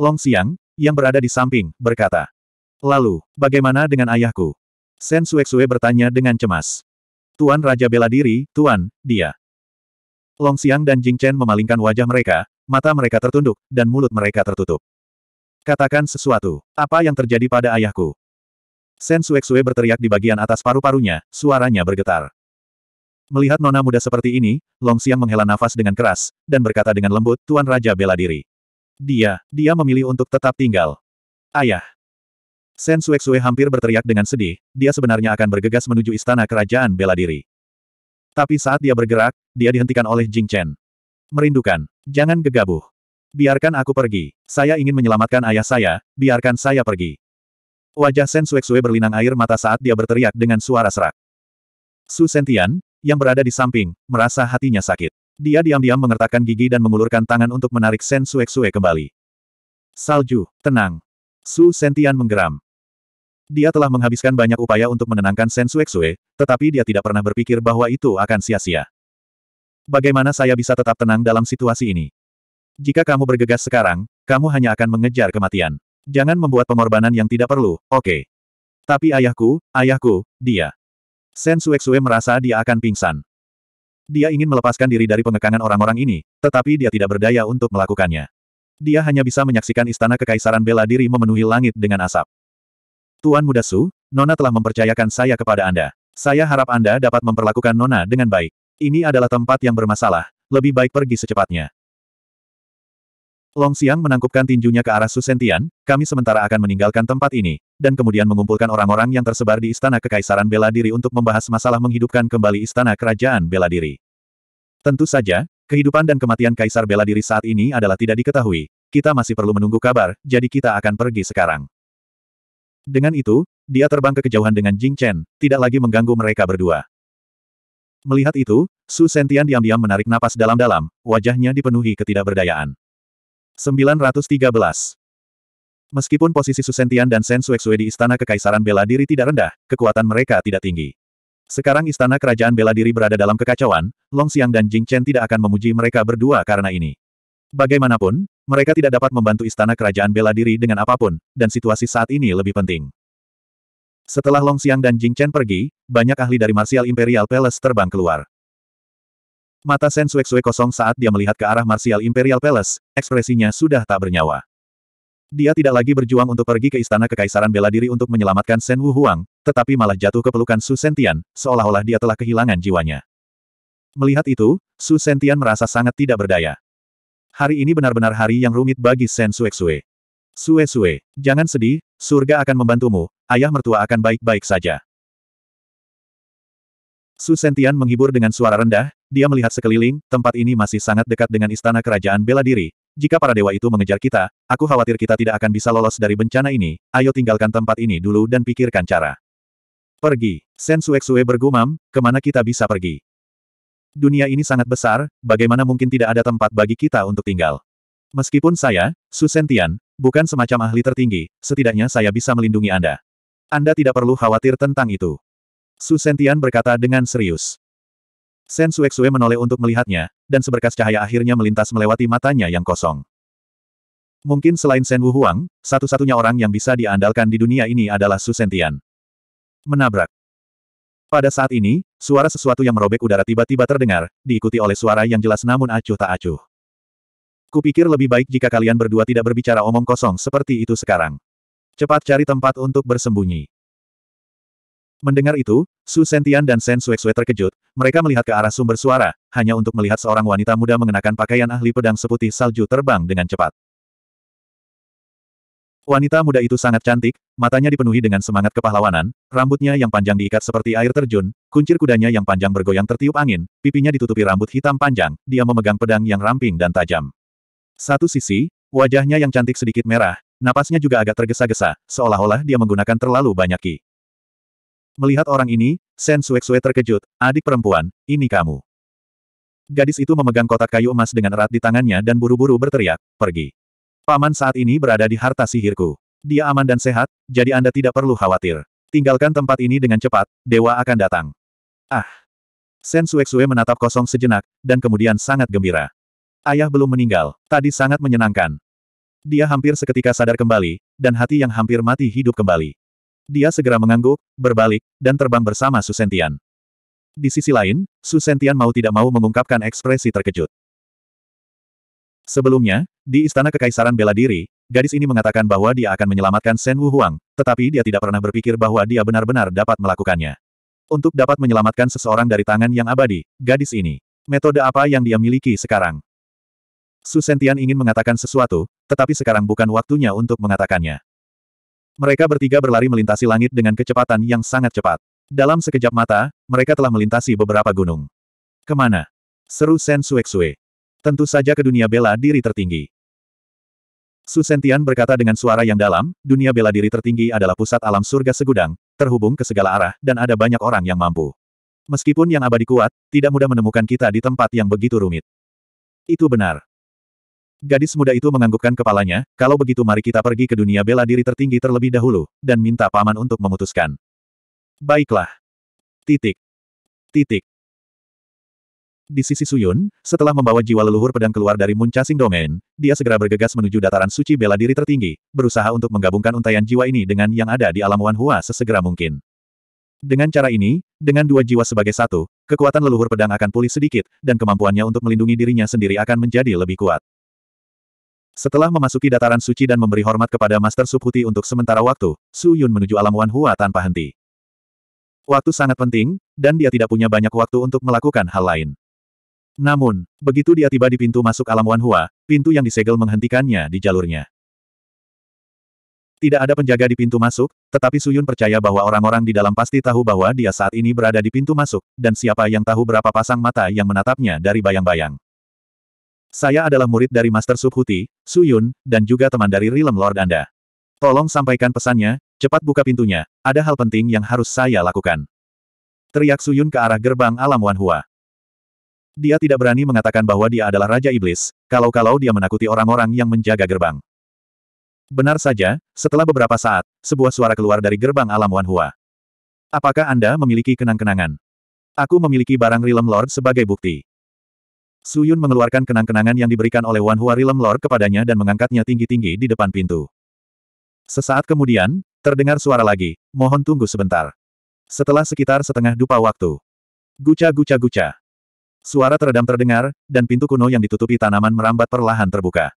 Long Xiang, yang berada di samping, berkata. Lalu, bagaimana dengan ayahku? Sen Suek Sue bertanya dengan cemas. Tuan Raja bela diri, Tuan, dia. Long Xiang dan Jing Chen memalingkan wajah mereka, mata mereka tertunduk, dan mulut mereka tertutup. Katakan sesuatu. Apa yang terjadi pada ayahku? Sen Sue berteriak di bagian atas paru-parunya, suaranya bergetar. Melihat nona muda seperti ini, Long Xiang menghela nafas dengan keras, dan berkata dengan lembut, Tuan Raja bela diri. Dia, dia memilih untuk tetap tinggal. Ayah, Sen Sueksue hampir berteriak dengan sedih, dia sebenarnya akan bergegas menuju istana kerajaan bela diri. Tapi saat dia bergerak, dia dihentikan oleh Jing Chen. Merindukan. Jangan gegabuh. Biarkan aku pergi. Saya ingin menyelamatkan ayah saya, biarkan saya pergi. Wajah Sen Sueksue berlinang air mata saat dia berteriak dengan suara serak. Su Sentian, yang berada di samping, merasa hatinya sakit. Dia diam-diam mengertakkan gigi dan mengulurkan tangan untuk menarik Sen Sueksue kembali. Salju, tenang. Su Sentian menggeram. Dia telah menghabiskan banyak upaya untuk menenangkan Sen Suexue, tetapi dia tidak pernah berpikir bahwa itu akan sia-sia. Bagaimana saya bisa tetap tenang dalam situasi ini? Jika kamu bergegas sekarang, kamu hanya akan mengejar kematian. Jangan membuat pengorbanan yang tidak perlu, oke. Okay. Tapi ayahku, ayahku, dia. Sen Suexue merasa dia akan pingsan. Dia ingin melepaskan diri dari pengekangan orang-orang ini, tetapi dia tidak berdaya untuk melakukannya. Dia hanya bisa menyaksikan istana kekaisaran bela diri memenuhi langit dengan asap. Tuan Muda Su, Nona telah mempercayakan saya kepada Anda. Saya harap Anda dapat memperlakukan Nona dengan baik. Ini adalah tempat yang bermasalah, lebih baik pergi secepatnya. Long Xiang menangkupkan tinjunya ke arah Susentian, kami sementara akan meninggalkan tempat ini, dan kemudian mengumpulkan orang-orang yang tersebar di Istana Kekaisaran Bela Diri untuk membahas masalah menghidupkan kembali Istana Kerajaan Bela Diri. Tentu saja, kehidupan dan kematian Kaisar Bela Diri saat ini adalah tidak diketahui, kita masih perlu menunggu kabar, jadi kita akan pergi sekarang. Dengan itu, dia terbang ke kejauhan dengan Jing Chen, tidak lagi mengganggu mereka berdua. Melihat itu, Su Sentian diam-diam menarik napas dalam-dalam, wajahnya dipenuhi ketidakberdayaan. 913. Meskipun posisi Su Sentian dan Sen Suexue di Istana Kekaisaran Bela Diri tidak rendah, kekuatan mereka tidak tinggi. Sekarang Istana Kerajaan Bela Diri berada dalam kekacauan, Long Xiang dan Jing Chen tidak akan memuji mereka berdua karena ini. Bagaimanapun, mereka tidak dapat membantu istana kerajaan bela diri dengan apapun, dan situasi saat ini lebih penting. Setelah Long Xiang dan Jing Chen pergi, banyak ahli dari Martial Imperial Palace terbang keluar. Mata Sen Suek kosong saat dia melihat ke arah Martial Imperial Palace, ekspresinya sudah tak bernyawa. Dia tidak lagi berjuang untuk pergi ke istana kekaisaran bela diri untuk menyelamatkan Sen Wu Huang, tetapi malah jatuh ke pelukan Su Sentian, seolah-olah dia telah kehilangan jiwanya. Melihat itu, Su Sentian merasa sangat tidak berdaya. Hari ini benar-benar hari yang rumit bagi Sen Suexue. Sue-sue, jangan sedih, surga akan membantumu, ayah mertua akan baik-baik saja. Su Sentian menghibur dengan suara rendah, dia melihat sekeliling, tempat ini masih sangat dekat dengan istana kerajaan bela diri. Jika para dewa itu mengejar kita, aku khawatir kita tidak akan bisa lolos dari bencana ini, ayo tinggalkan tempat ini dulu dan pikirkan cara. Pergi, Sen Suexue bergumam, kemana kita bisa pergi? Dunia ini sangat besar, bagaimana mungkin tidak ada tempat bagi kita untuk tinggal. Meskipun saya, Su Sentian, bukan semacam ahli tertinggi, setidaknya saya bisa melindungi Anda. Anda tidak perlu khawatir tentang itu. Su Sentian berkata dengan serius. Sen Suexue menoleh untuk melihatnya, dan seberkas cahaya akhirnya melintas melewati matanya yang kosong. Mungkin selain Sen Wuhuang, satu-satunya orang yang bisa diandalkan di dunia ini adalah Su Sentian. Menabrak. Pada saat ini, suara sesuatu yang merobek udara tiba-tiba terdengar, diikuti oleh suara yang jelas namun acuh tak acuh. Kupikir lebih baik jika kalian berdua tidak berbicara omong kosong seperti itu sekarang. Cepat cari tempat untuk bersembunyi. Mendengar itu, Su Sentian dan Sen Suexue terkejut, mereka melihat ke arah sumber suara, hanya untuk melihat seorang wanita muda mengenakan pakaian ahli pedang seputih salju terbang dengan cepat. Wanita muda itu sangat cantik, matanya dipenuhi dengan semangat kepahlawanan, rambutnya yang panjang diikat seperti air terjun, kuncir kudanya yang panjang bergoyang tertiup angin, pipinya ditutupi rambut hitam panjang, dia memegang pedang yang ramping dan tajam. Satu sisi, wajahnya yang cantik sedikit merah, napasnya juga agak tergesa-gesa, seolah-olah dia menggunakan terlalu banyak ki. Melihat orang ini, Sen Suek-Sue terkejut, adik perempuan, ini kamu. Gadis itu memegang kotak kayu emas dengan erat di tangannya dan buru-buru berteriak, pergi. Paman saat ini berada di harta sihirku. Dia aman dan sehat, jadi Anda tidak perlu khawatir. Tinggalkan tempat ini dengan cepat, dewa akan datang. Ah! Sen Suexue menatap kosong sejenak, dan kemudian sangat gembira. Ayah belum meninggal, tadi sangat menyenangkan. Dia hampir seketika sadar kembali, dan hati yang hampir mati hidup kembali. Dia segera mengangguk, berbalik, dan terbang bersama Susentian. Di sisi lain, Susentian mau tidak mau mengungkapkan ekspresi terkejut. Sebelumnya, di Istana Kekaisaran Bela Diri, gadis ini mengatakan bahwa dia akan menyelamatkan Shen Wu Huang, tetapi dia tidak pernah berpikir bahwa dia benar-benar dapat melakukannya. Untuk dapat menyelamatkan seseorang dari tangan yang abadi, gadis ini. Metode apa yang dia miliki sekarang? Su Sentian ingin mengatakan sesuatu, tetapi sekarang bukan waktunya untuk mengatakannya. Mereka bertiga berlari melintasi langit dengan kecepatan yang sangat cepat. Dalam sekejap mata, mereka telah melintasi beberapa gunung. Kemana? Seru Sen Suek Suek. Tentu saja ke dunia bela diri tertinggi. Su berkata dengan suara yang dalam, dunia bela diri tertinggi adalah pusat alam surga segudang, terhubung ke segala arah, dan ada banyak orang yang mampu. Meskipun yang abadi kuat, tidak mudah menemukan kita di tempat yang begitu rumit. Itu benar. Gadis muda itu menganggukkan kepalanya, kalau begitu mari kita pergi ke dunia bela diri tertinggi terlebih dahulu, dan minta paman untuk memutuskan. Baiklah. Titik. Titik. Di sisi Suyun, setelah membawa jiwa leluhur pedang keluar dari Muncasing Domain, dia segera bergegas menuju dataran suci bela diri tertinggi, berusaha untuk menggabungkan untaian jiwa ini dengan yang ada di alam Wan Hua sesegera mungkin. Dengan cara ini, dengan dua jiwa sebagai satu, kekuatan leluhur pedang akan pulih sedikit, dan kemampuannya untuk melindungi dirinya sendiri akan menjadi lebih kuat. Setelah memasuki dataran suci dan memberi hormat kepada Master Subhuti untuk sementara waktu, Su Yun menuju alam Wan Hua tanpa henti. Waktu sangat penting, dan dia tidak punya banyak waktu untuk melakukan hal lain. Namun, begitu dia tiba di pintu masuk alam Wanhua, pintu yang disegel menghentikannya di jalurnya. Tidak ada penjaga di pintu masuk, tetapi Suyun percaya bahwa orang-orang di dalam pasti tahu bahwa dia saat ini berada di pintu masuk, dan siapa yang tahu berapa pasang mata yang menatapnya dari bayang-bayang. Saya adalah murid dari Master Subhuti, Suyun, dan juga teman dari Realm Lord Anda. Tolong sampaikan pesannya, cepat buka pintunya, ada hal penting yang harus saya lakukan. Teriak Suyun ke arah gerbang alam Wanhua. Dia tidak berani mengatakan bahwa dia adalah Raja Iblis, kalau-kalau dia menakuti orang-orang yang menjaga gerbang. Benar saja, setelah beberapa saat, sebuah suara keluar dari gerbang alam Wanhua. Apakah Anda memiliki kenang-kenangan? Aku memiliki barang Realm Lord sebagai bukti. Su Yun mengeluarkan kenang-kenangan yang diberikan oleh Wan Hua Realm Lord kepadanya dan mengangkatnya tinggi-tinggi di depan pintu. Sesaat kemudian, terdengar suara lagi, mohon tunggu sebentar. Setelah sekitar setengah dupa waktu. Guca guca guca. Suara teredam terdengar, dan pintu kuno yang ditutupi tanaman merambat perlahan terbuka.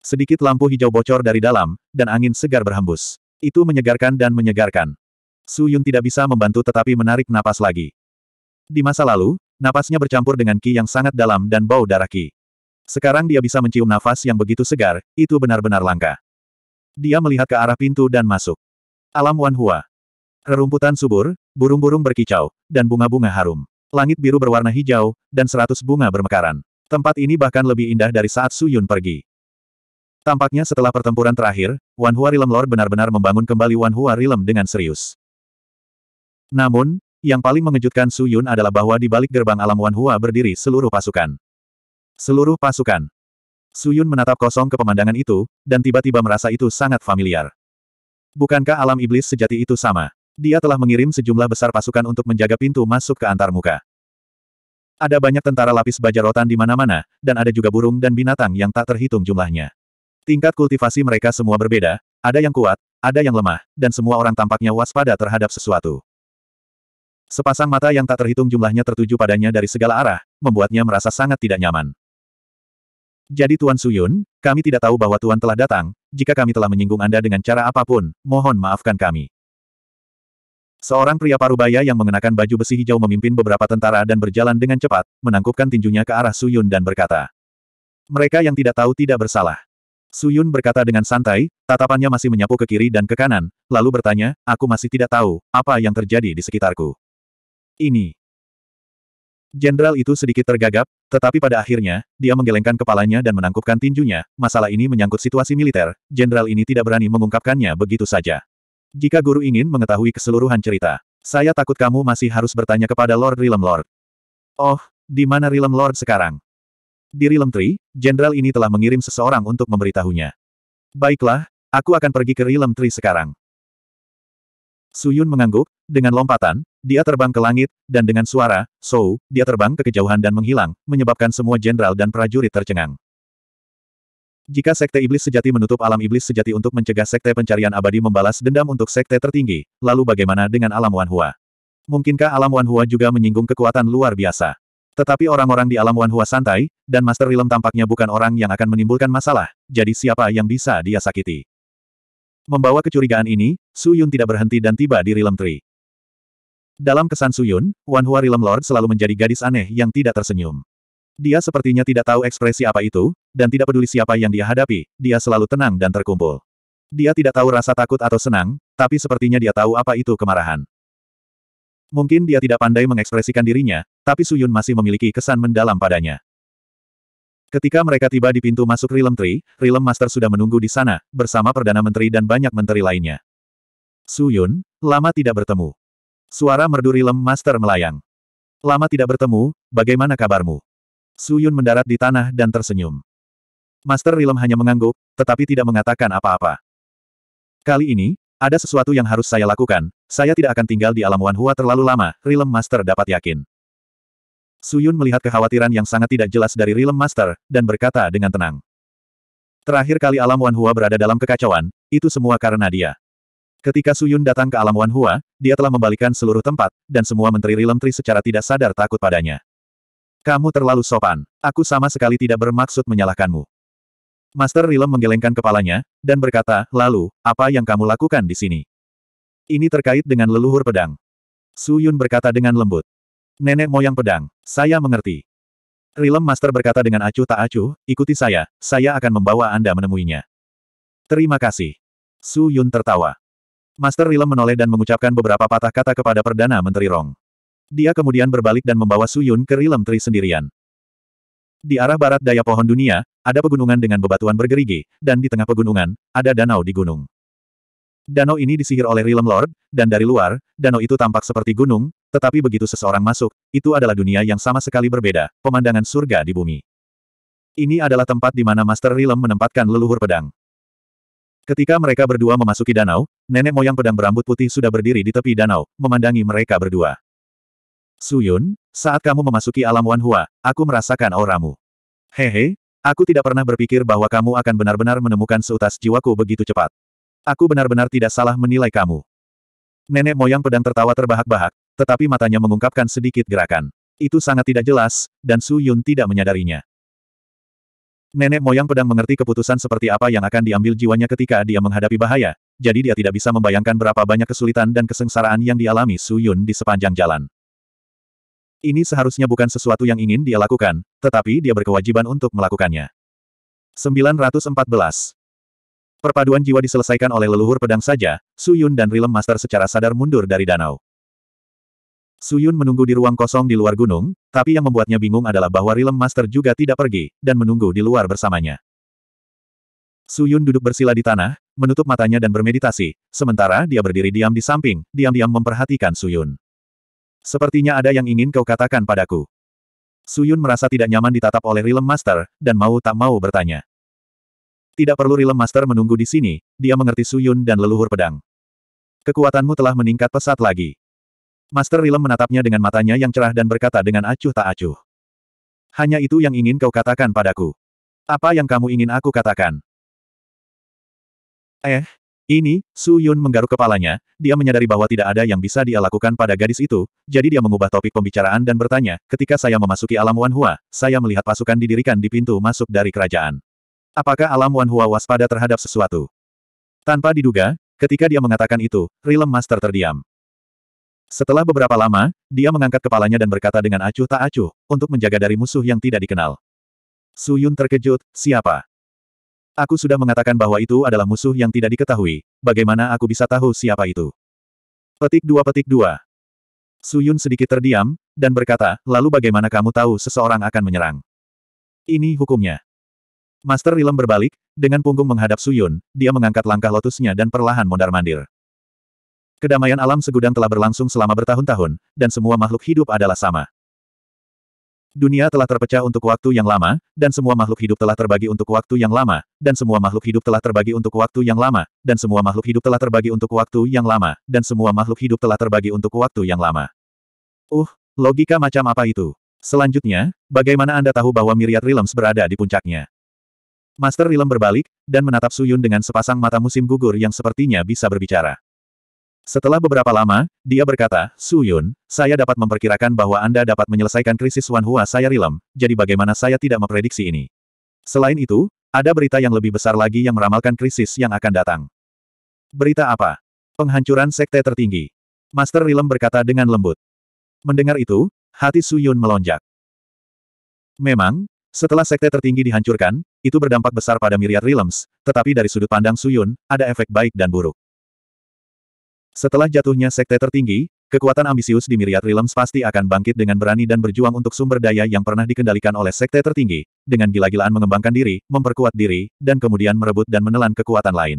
Sedikit lampu hijau bocor dari dalam, dan angin segar berhembus. Itu menyegarkan dan menyegarkan. Su Yun tidak bisa membantu tetapi menarik napas lagi. Di masa lalu, napasnya bercampur dengan ki yang sangat dalam dan bau darah ki. Sekarang dia bisa mencium nafas yang begitu segar, itu benar-benar langka. Dia melihat ke arah pintu dan masuk. Alam Wan Hua. Rerumputan subur, burung-burung berkicau, dan bunga-bunga harum. Langit biru berwarna hijau, dan seratus bunga bermekaran. Tempat ini bahkan lebih indah dari saat Su Yun pergi. Tampaknya setelah pertempuran terakhir, Wan Hua Rilem Lord benar-benar membangun kembali Wan Hua Rilem dengan serius. Namun, yang paling mengejutkan Su Yun adalah bahwa di balik gerbang alam Wan Hua berdiri seluruh pasukan. Seluruh pasukan. Su Yun menatap kosong ke pemandangan itu, dan tiba-tiba merasa itu sangat familiar. Bukankah alam iblis sejati itu sama? Dia telah mengirim sejumlah besar pasukan untuk menjaga pintu masuk ke antarmuka. Ada banyak tentara lapis baja rotan di mana-mana, dan ada juga burung dan binatang yang tak terhitung jumlahnya. Tingkat kultivasi mereka semua berbeda, ada yang kuat, ada yang lemah, dan semua orang tampaknya waspada terhadap sesuatu. Sepasang mata yang tak terhitung jumlahnya tertuju padanya dari segala arah, membuatnya merasa sangat tidak nyaman. Jadi Tuan Suyun, kami tidak tahu bahwa Tuan telah datang, jika kami telah menyinggung Anda dengan cara apapun, mohon maafkan kami. Seorang pria parubaya yang mengenakan baju besi hijau memimpin beberapa tentara dan berjalan dengan cepat, menangkupkan tinjunya ke arah Suyun dan berkata, Mereka yang tidak tahu tidak bersalah. Suyun berkata dengan santai, tatapannya masih menyapu ke kiri dan ke kanan, lalu bertanya, aku masih tidak tahu, apa yang terjadi di sekitarku. Ini. Jenderal itu sedikit tergagap, tetapi pada akhirnya, dia menggelengkan kepalanya dan menangkupkan tinjunya, masalah ini menyangkut situasi militer, jenderal ini tidak berani mengungkapkannya begitu saja. Jika guru ingin mengetahui keseluruhan cerita, saya takut kamu masih harus bertanya kepada Lord Realm Lord. Oh, di mana Realm Lord sekarang? Di Realm Tree, jenderal ini telah mengirim seseorang untuk memberitahunya. Baiklah, aku akan pergi ke Realm Tree sekarang. Suyun mengangguk, dengan lompatan, dia terbang ke langit, dan dengan suara, so, dia terbang ke kejauhan dan menghilang, menyebabkan semua jenderal dan prajurit tercengang. Jika Sekte Iblis Sejati menutup alam iblis sejati untuk mencegah Sekte Pencarian Abadi membalas dendam untuk Sekte tertinggi, lalu bagaimana dengan alam Wanhua? Mungkinkah alam Wanhua juga menyinggung kekuatan luar biasa? Tetapi orang-orang di alam Wanhua santai, dan Master Rilem tampaknya bukan orang yang akan menimbulkan masalah, jadi siapa yang bisa dia sakiti? Membawa kecurigaan ini, Su Yun tidak berhenti dan tiba di Rilem Tree. Dalam kesan Su Yun, Wanhua Rilem Lord selalu menjadi gadis aneh yang tidak tersenyum. Dia sepertinya tidak tahu ekspresi apa itu, dan tidak peduli siapa yang dia hadapi, dia selalu tenang dan terkumpul. Dia tidak tahu rasa takut atau senang, tapi sepertinya dia tahu apa itu kemarahan. Mungkin dia tidak pandai mengekspresikan dirinya, tapi Suyun masih memiliki kesan mendalam padanya. Ketika mereka tiba di pintu masuk Rilem Tree, Realm Master sudah menunggu di sana, bersama Perdana Menteri dan banyak menteri lainnya. Suyun, lama tidak bertemu. Suara merdu Rilem Master melayang. Lama tidak bertemu, bagaimana kabarmu? Suyun mendarat di tanah dan tersenyum. Master Rilem hanya mengangguk, tetapi tidak mengatakan apa-apa. Kali ini, ada sesuatu yang harus saya lakukan, saya tidak akan tinggal di alam Wanhua terlalu lama, Rilem Master dapat yakin. Suyun melihat kekhawatiran yang sangat tidak jelas dari Rilem Master, dan berkata dengan tenang. Terakhir kali alam Wanhua berada dalam kekacauan, itu semua karena dia. Ketika Suyun datang ke alam Wanhua, dia telah membalikan seluruh tempat, dan semua Menteri Rilem Tri secara tidak sadar takut padanya. Kamu terlalu sopan. Aku sama sekali tidak bermaksud menyalahkanmu. Master Rilem menggelengkan kepalanya, dan berkata, lalu, apa yang kamu lakukan di sini? Ini terkait dengan leluhur pedang. Su Yun berkata dengan lembut. Nenek moyang pedang, saya mengerti. Rilem Master berkata dengan acuh tak acuh, ikuti saya, saya akan membawa Anda menemuinya. Terima kasih. Su Yun tertawa. Master Rilem menoleh dan mengucapkan beberapa patah kata kepada Perdana Menteri Rong. Dia kemudian berbalik dan membawa Suyun ke Rilem Tri sendirian. Di arah barat daya pohon dunia, ada pegunungan dengan bebatuan bergerigi, dan di tengah pegunungan, ada danau di gunung. Danau ini disihir oleh Rilem Lord, dan dari luar, danau itu tampak seperti gunung, tetapi begitu seseorang masuk, itu adalah dunia yang sama sekali berbeda, pemandangan surga di bumi. Ini adalah tempat di mana Master Rilem menempatkan leluhur pedang. Ketika mereka berdua memasuki danau, nenek moyang pedang berambut putih sudah berdiri di tepi danau, memandangi mereka berdua. Suyun, saat kamu memasuki alam Wanhua, aku merasakan auramu. Hehe, aku tidak pernah berpikir bahwa kamu akan benar-benar menemukan seutas jiwaku begitu cepat. Aku benar-benar tidak salah menilai kamu. Nenek moyang pedang tertawa terbahak-bahak, tetapi matanya mengungkapkan sedikit gerakan. Itu sangat tidak jelas, dan Suyun tidak menyadarinya. Nenek moyang pedang mengerti keputusan seperti apa yang akan diambil jiwanya ketika dia menghadapi bahaya, jadi dia tidak bisa membayangkan berapa banyak kesulitan dan kesengsaraan yang dialami Suyun di sepanjang jalan. Ini seharusnya bukan sesuatu yang ingin dia lakukan, tetapi dia berkewajiban untuk melakukannya. 914. Perpaduan jiwa diselesaikan oleh leluhur pedang saja, Suyun dan Rilem Master secara sadar mundur dari danau. Suyun menunggu di ruang kosong di luar gunung, tapi yang membuatnya bingung adalah bahwa Rilem Master juga tidak pergi, dan menunggu di luar bersamanya. Suyun duduk bersila di tanah, menutup matanya dan bermeditasi, sementara dia berdiri diam di samping, diam-diam memperhatikan Suyun. Sepertinya ada yang ingin kau katakan padaku. Suyun merasa tidak nyaman ditatap oleh Rilem Master, dan mau tak mau bertanya. Tidak perlu Rilem Master menunggu di sini, dia mengerti Suyun dan leluhur pedang. Kekuatanmu telah meningkat pesat lagi. Master Rilem menatapnya dengan matanya yang cerah dan berkata dengan acuh tak acuh. Hanya itu yang ingin kau katakan padaku. Apa yang kamu ingin aku katakan? Eh, ini, Su Yun menggaruk kepalanya, dia menyadari bahwa tidak ada yang bisa dia lakukan pada gadis itu, jadi dia mengubah topik pembicaraan dan bertanya, ketika saya memasuki alam Wanhua, saya melihat pasukan didirikan di pintu masuk dari kerajaan. Apakah alam Wanhua waspada terhadap sesuatu? Tanpa diduga, ketika dia mengatakan itu, Rilem Master terdiam. Setelah beberapa lama, dia mengangkat kepalanya dan berkata dengan acuh tak acuh, untuk menjaga dari musuh yang tidak dikenal. Su Yun terkejut, siapa? Aku sudah mengatakan bahwa itu adalah musuh yang tidak diketahui. Bagaimana aku bisa tahu siapa itu? Petik dua petik dua. Suyun sedikit terdiam, dan berkata, lalu bagaimana kamu tahu seseorang akan menyerang? Ini hukumnya. Master Rilem berbalik, dengan punggung menghadap Suyun, dia mengangkat langkah lotusnya dan perlahan mondar-mandir. Kedamaian alam segudang telah berlangsung selama bertahun-tahun, dan semua makhluk hidup adalah sama. Dunia telah terpecah untuk waktu yang lama, dan semua makhluk hidup telah terbagi untuk waktu yang lama, dan semua makhluk hidup telah terbagi untuk waktu yang lama, dan semua makhluk hidup telah terbagi untuk waktu yang lama, dan semua makhluk hidup telah terbagi untuk waktu yang lama. Uh, logika macam apa itu? Selanjutnya, bagaimana Anda tahu bahwa Miriad Realms berada di puncaknya? Master Realm berbalik, dan menatap Suyun dengan sepasang mata musim gugur yang sepertinya bisa berbicara. Setelah beberapa lama, dia berkata, Su Yun, saya dapat memperkirakan bahwa Anda dapat menyelesaikan krisis Wan Hua saya rilem, jadi bagaimana saya tidak memprediksi ini. Selain itu, ada berita yang lebih besar lagi yang meramalkan krisis yang akan datang. Berita apa? Penghancuran sekte tertinggi. Master Rilem berkata dengan lembut. Mendengar itu, hati Su Yun melonjak. Memang, setelah sekte tertinggi dihancurkan, itu berdampak besar pada miliar Rilems. tetapi dari sudut pandang Su Yun, ada efek baik dan buruk. Setelah jatuhnya sekte tertinggi, kekuatan ambisius di Myriad Realms pasti akan bangkit dengan berani dan berjuang untuk sumber daya yang pernah dikendalikan oleh sekte tertinggi, dengan gila-gilaan mengembangkan diri, memperkuat diri, dan kemudian merebut dan menelan kekuatan lain.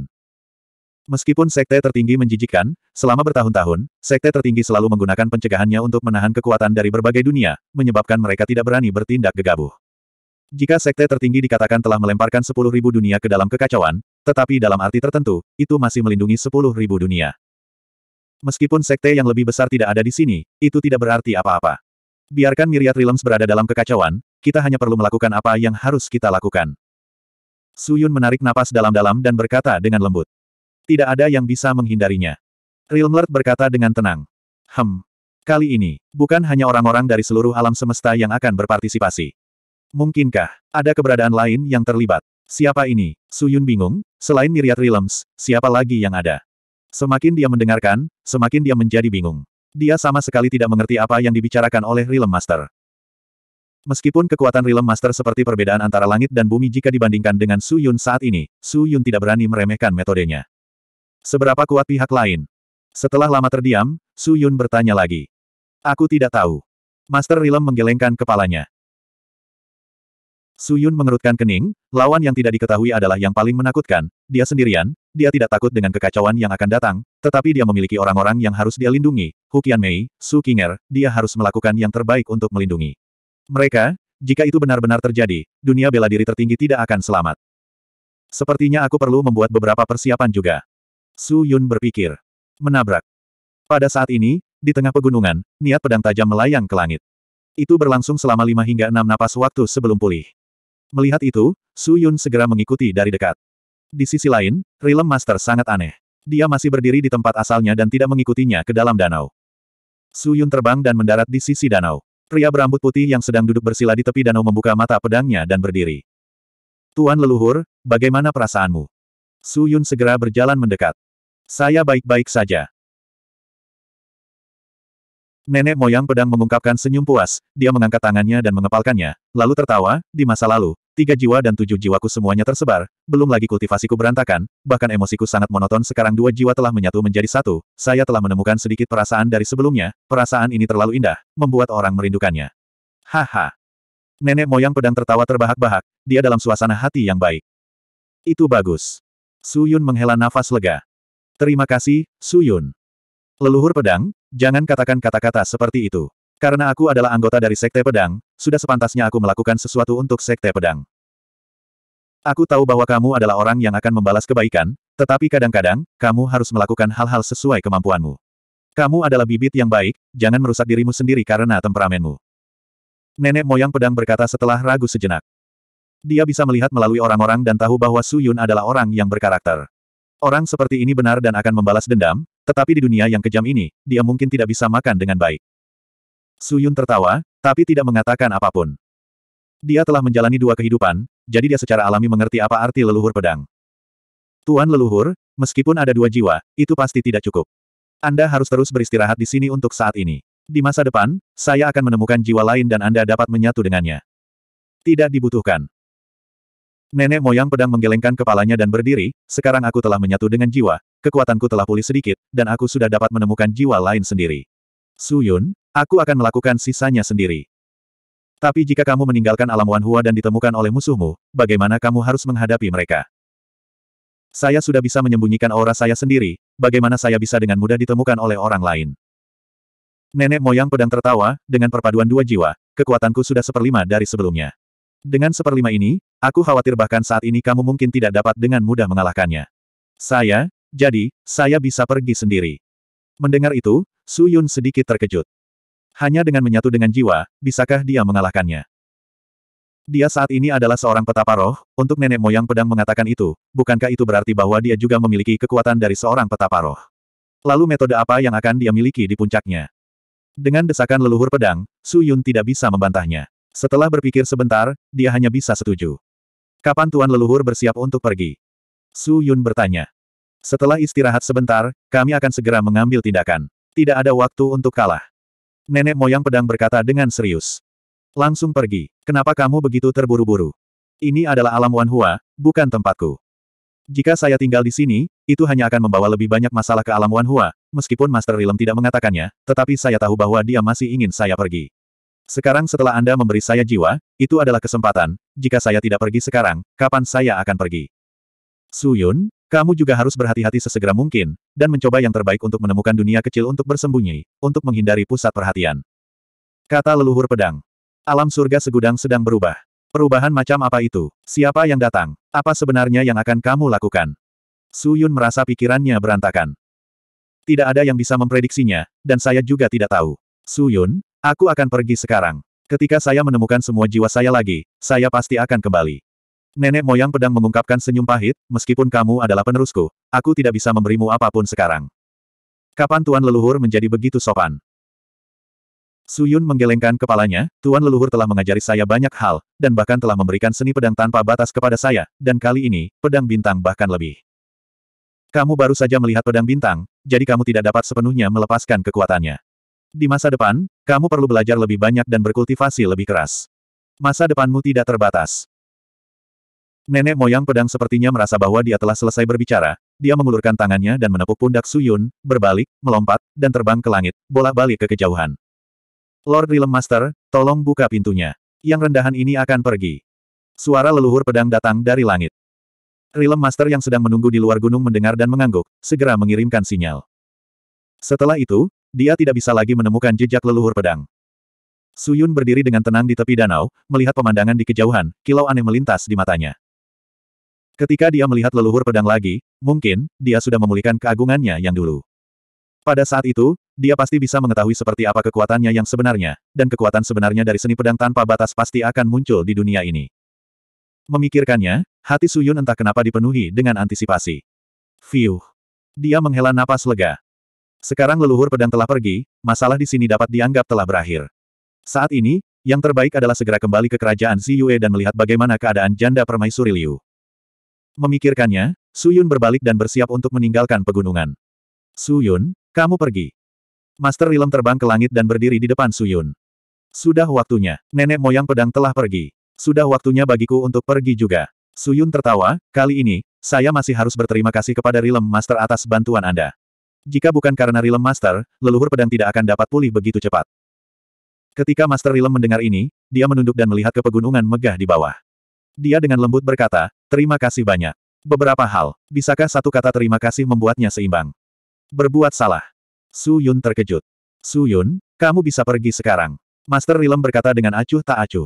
Meskipun sekte tertinggi menjijikkan, selama bertahun-tahun, sekte tertinggi selalu menggunakan pencegahannya untuk menahan kekuatan dari berbagai dunia, menyebabkan mereka tidak berani bertindak gegabah. Jika sekte tertinggi dikatakan telah melemparkan 10.000 dunia ke dalam kekacauan, tetapi dalam arti tertentu, itu masih melindungi 10.000 dunia. Meskipun sekte yang lebih besar tidak ada di sini, itu tidak berarti apa-apa. Biarkan Miriat Realms berada dalam kekacauan, kita hanya perlu melakukan apa yang harus kita lakukan. Suyun menarik napas dalam-dalam dan berkata dengan lembut. Tidak ada yang bisa menghindarinya. Realmlert berkata dengan tenang. Hem. Kali ini, bukan hanya orang-orang dari seluruh alam semesta yang akan berpartisipasi. Mungkinkah, ada keberadaan lain yang terlibat? Siapa ini? Suyun bingung, selain Miriat Realms, siapa lagi yang ada? Semakin dia mendengarkan, semakin dia menjadi bingung. Dia sama sekali tidak mengerti apa yang dibicarakan oleh Realm Master. Meskipun kekuatan Realm Master seperti perbedaan antara langit dan bumi jika dibandingkan dengan Su Yun saat ini, Su Yun tidak berani meremehkan metodenya. Seberapa kuat pihak lain? Setelah lama terdiam, Su Yun bertanya lagi. Aku tidak tahu. Master Realm menggelengkan kepalanya. Su Yun mengerutkan kening, lawan yang tidak diketahui adalah yang paling menakutkan, dia sendirian, dia tidak takut dengan kekacauan yang akan datang, tetapi dia memiliki orang-orang yang harus dia lindungi. Hukian Mei, Su Qinger, dia harus melakukan yang terbaik untuk melindungi. Mereka, jika itu benar-benar terjadi, dunia bela diri tertinggi tidak akan selamat. Sepertinya aku perlu membuat beberapa persiapan juga. Su Yun berpikir. Menabrak. Pada saat ini, di tengah pegunungan, niat pedang tajam melayang ke langit. Itu berlangsung selama lima hingga enam napas waktu sebelum pulih. Melihat itu, Su Yun segera mengikuti dari dekat. Di sisi lain, Rilem Master sangat aneh. Dia masih berdiri di tempat asalnya dan tidak mengikutinya ke dalam danau. Su Yun terbang dan mendarat di sisi danau. Pria berambut putih yang sedang duduk bersila di tepi danau membuka mata pedangnya dan berdiri. Tuan leluhur, bagaimana perasaanmu? Su Yun segera berjalan mendekat. Saya baik-baik saja. Nenek moyang pedang mengungkapkan senyum puas, dia mengangkat tangannya dan mengepalkannya, lalu tertawa, di masa lalu, tiga jiwa dan tujuh jiwaku semuanya tersebar, belum lagi kultivasiku berantakan, bahkan emosiku sangat monoton sekarang dua jiwa telah menyatu menjadi satu, saya telah menemukan sedikit perasaan dari sebelumnya, perasaan ini terlalu indah, membuat orang merindukannya. Haha. Nenek moyang pedang tertawa terbahak-bahak, dia dalam suasana hati yang baik. Itu bagus. Suyun menghela nafas lega. Terima kasih, Suyun. Leluhur pedang, jangan katakan kata-kata seperti itu. Karena aku adalah anggota dari Sekte Pedang, sudah sepantasnya aku melakukan sesuatu untuk Sekte Pedang. Aku tahu bahwa kamu adalah orang yang akan membalas kebaikan, tetapi kadang-kadang, kamu harus melakukan hal-hal sesuai kemampuanmu. Kamu adalah bibit yang baik, jangan merusak dirimu sendiri karena temperamenmu. Nenek moyang pedang berkata setelah ragu sejenak. Dia bisa melihat melalui orang-orang dan tahu bahwa Su Yun adalah orang yang berkarakter. Orang seperti ini benar dan akan membalas dendam, tetapi di dunia yang kejam ini, dia mungkin tidak bisa makan dengan baik. Suyun tertawa, tapi tidak mengatakan apapun. Dia telah menjalani dua kehidupan, jadi dia secara alami mengerti apa arti leluhur pedang. Tuan leluhur, meskipun ada dua jiwa, itu pasti tidak cukup. Anda harus terus beristirahat di sini untuk saat ini. Di masa depan, saya akan menemukan jiwa lain dan Anda dapat menyatu dengannya. Tidak dibutuhkan. Nenek moyang pedang menggelengkan kepalanya dan berdiri, sekarang aku telah menyatu dengan jiwa, kekuatanku telah pulih sedikit, dan aku sudah dapat menemukan jiwa lain sendiri. Suyun, aku akan melakukan sisanya sendiri. Tapi jika kamu meninggalkan alam Wanhua dan ditemukan oleh musuhmu, bagaimana kamu harus menghadapi mereka? Saya sudah bisa menyembunyikan aura saya sendiri, bagaimana saya bisa dengan mudah ditemukan oleh orang lain? Nenek moyang pedang tertawa, dengan perpaduan dua jiwa, kekuatanku sudah seperlima dari sebelumnya. Dengan seperlima ini, aku khawatir bahkan saat ini kamu mungkin tidak dapat dengan mudah mengalahkannya. Saya, jadi, saya bisa pergi sendiri. Mendengar itu, Su Yun sedikit terkejut. Hanya dengan menyatu dengan jiwa, bisakah dia mengalahkannya? Dia saat ini adalah seorang petapa roh, untuk nenek moyang pedang mengatakan itu, bukankah itu berarti bahwa dia juga memiliki kekuatan dari seorang petapa roh? Lalu metode apa yang akan dia miliki di puncaknya? Dengan desakan leluhur pedang, Su Yun tidak bisa membantahnya. Setelah berpikir sebentar, dia hanya bisa setuju. Kapan Tuan Leluhur bersiap untuk pergi? Su Yun bertanya. Setelah istirahat sebentar, kami akan segera mengambil tindakan. Tidak ada waktu untuk kalah. Nenek moyang pedang berkata dengan serius. Langsung pergi. Kenapa kamu begitu terburu-buru? Ini adalah alam Wanhua, bukan tempatku. Jika saya tinggal di sini, itu hanya akan membawa lebih banyak masalah ke alam Wanhua, meskipun Master Rilem tidak mengatakannya, tetapi saya tahu bahwa dia masih ingin saya pergi. Sekarang setelah Anda memberi saya jiwa, itu adalah kesempatan, jika saya tidak pergi sekarang, kapan saya akan pergi? Su Yun, kamu juga harus berhati-hati sesegera mungkin, dan mencoba yang terbaik untuk menemukan dunia kecil untuk bersembunyi, untuk menghindari pusat perhatian. Kata leluhur pedang. Alam surga segudang sedang berubah. Perubahan macam apa itu? Siapa yang datang? Apa sebenarnya yang akan kamu lakukan? Su Yun merasa pikirannya berantakan. Tidak ada yang bisa memprediksinya, dan saya juga tidak tahu. Su Yun, aku akan pergi sekarang. Ketika saya menemukan semua jiwa saya lagi, saya pasti akan kembali. Nenek moyang pedang mengungkapkan senyum pahit, meskipun kamu adalah penerusku, aku tidak bisa memberimu apapun sekarang. Kapan Tuan Leluhur menjadi begitu sopan? Suyun menggelengkan kepalanya, Tuan Leluhur telah mengajari saya banyak hal, dan bahkan telah memberikan seni pedang tanpa batas kepada saya, dan kali ini, pedang bintang bahkan lebih. Kamu baru saja melihat pedang bintang, jadi kamu tidak dapat sepenuhnya melepaskan kekuatannya. Di masa depan, kamu perlu belajar lebih banyak dan berkultivasi lebih keras. Masa depanmu tidak terbatas. Nenek moyang pedang sepertinya merasa bahwa dia telah selesai berbicara, dia mengulurkan tangannya dan menepuk pundak Suyun, berbalik, melompat, dan terbang ke langit, bolak-balik ke kejauhan. Lord Realm Master, tolong buka pintunya. Yang rendahan ini akan pergi. Suara leluhur pedang datang dari langit. Realm Master yang sedang menunggu di luar gunung mendengar dan mengangguk, segera mengirimkan sinyal. Setelah itu, dia tidak bisa lagi menemukan jejak leluhur pedang. Suyun berdiri dengan tenang di tepi danau, melihat pemandangan di kejauhan, kilau aneh melintas di matanya. Ketika dia melihat leluhur pedang lagi, mungkin, dia sudah memulihkan keagungannya yang dulu. Pada saat itu, dia pasti bisa mengetahui seperti apa kekuatannya yang sebenarnya, dan kekuatan sebenarnya dari seni pedang tanpa batas pasti akan muncul di dunia ini. Memikirkannya, hati Suyun entah kenapa dipenuhi dengan antisipasi. Fiuh. Dia menghela napas lega. Sekarang leluhur pedang telah pergi, masalah di sini dapat dianggap telah berakhir. Saat ini, yang terbaik adalah segera kembali ke kerajaan Ziyue dan melihat bagaimana keadaan janda permaisuri Liu. Memikirkannya, Suyun berbalik dan bersiap untuk meninggalkan pegunungan. Suyun, kamu pergi. Master Rilem terbang ke langit dan berdiri di depan Suyun. Sudah waktunya, nenek moyang pedang telah pergi. Sudah waktunya bagiku untuk pergi juga. Suyun tertawa, kali ini, saya masih harus berterima kasih kepada Rilem Master atas bantuan Anda. Jika bukan karena Rilem Master, leluhur pedang tidak akan dapat pulih begitu cepat. Ketika Master Rilem mendengar ini, dia menunduk dan melihat ke pegunungan megah di bawah. Dia dengan lembut berkata, terima kasih banyak. Beberapa hal, bisakah satu kata terima kasih membuatnya seimbang? Berbuat salah. Su Yun terkejut. Su Yun, kamu bisa pergi sekarang. Master Rilem berkata dengan acuh tak acuh.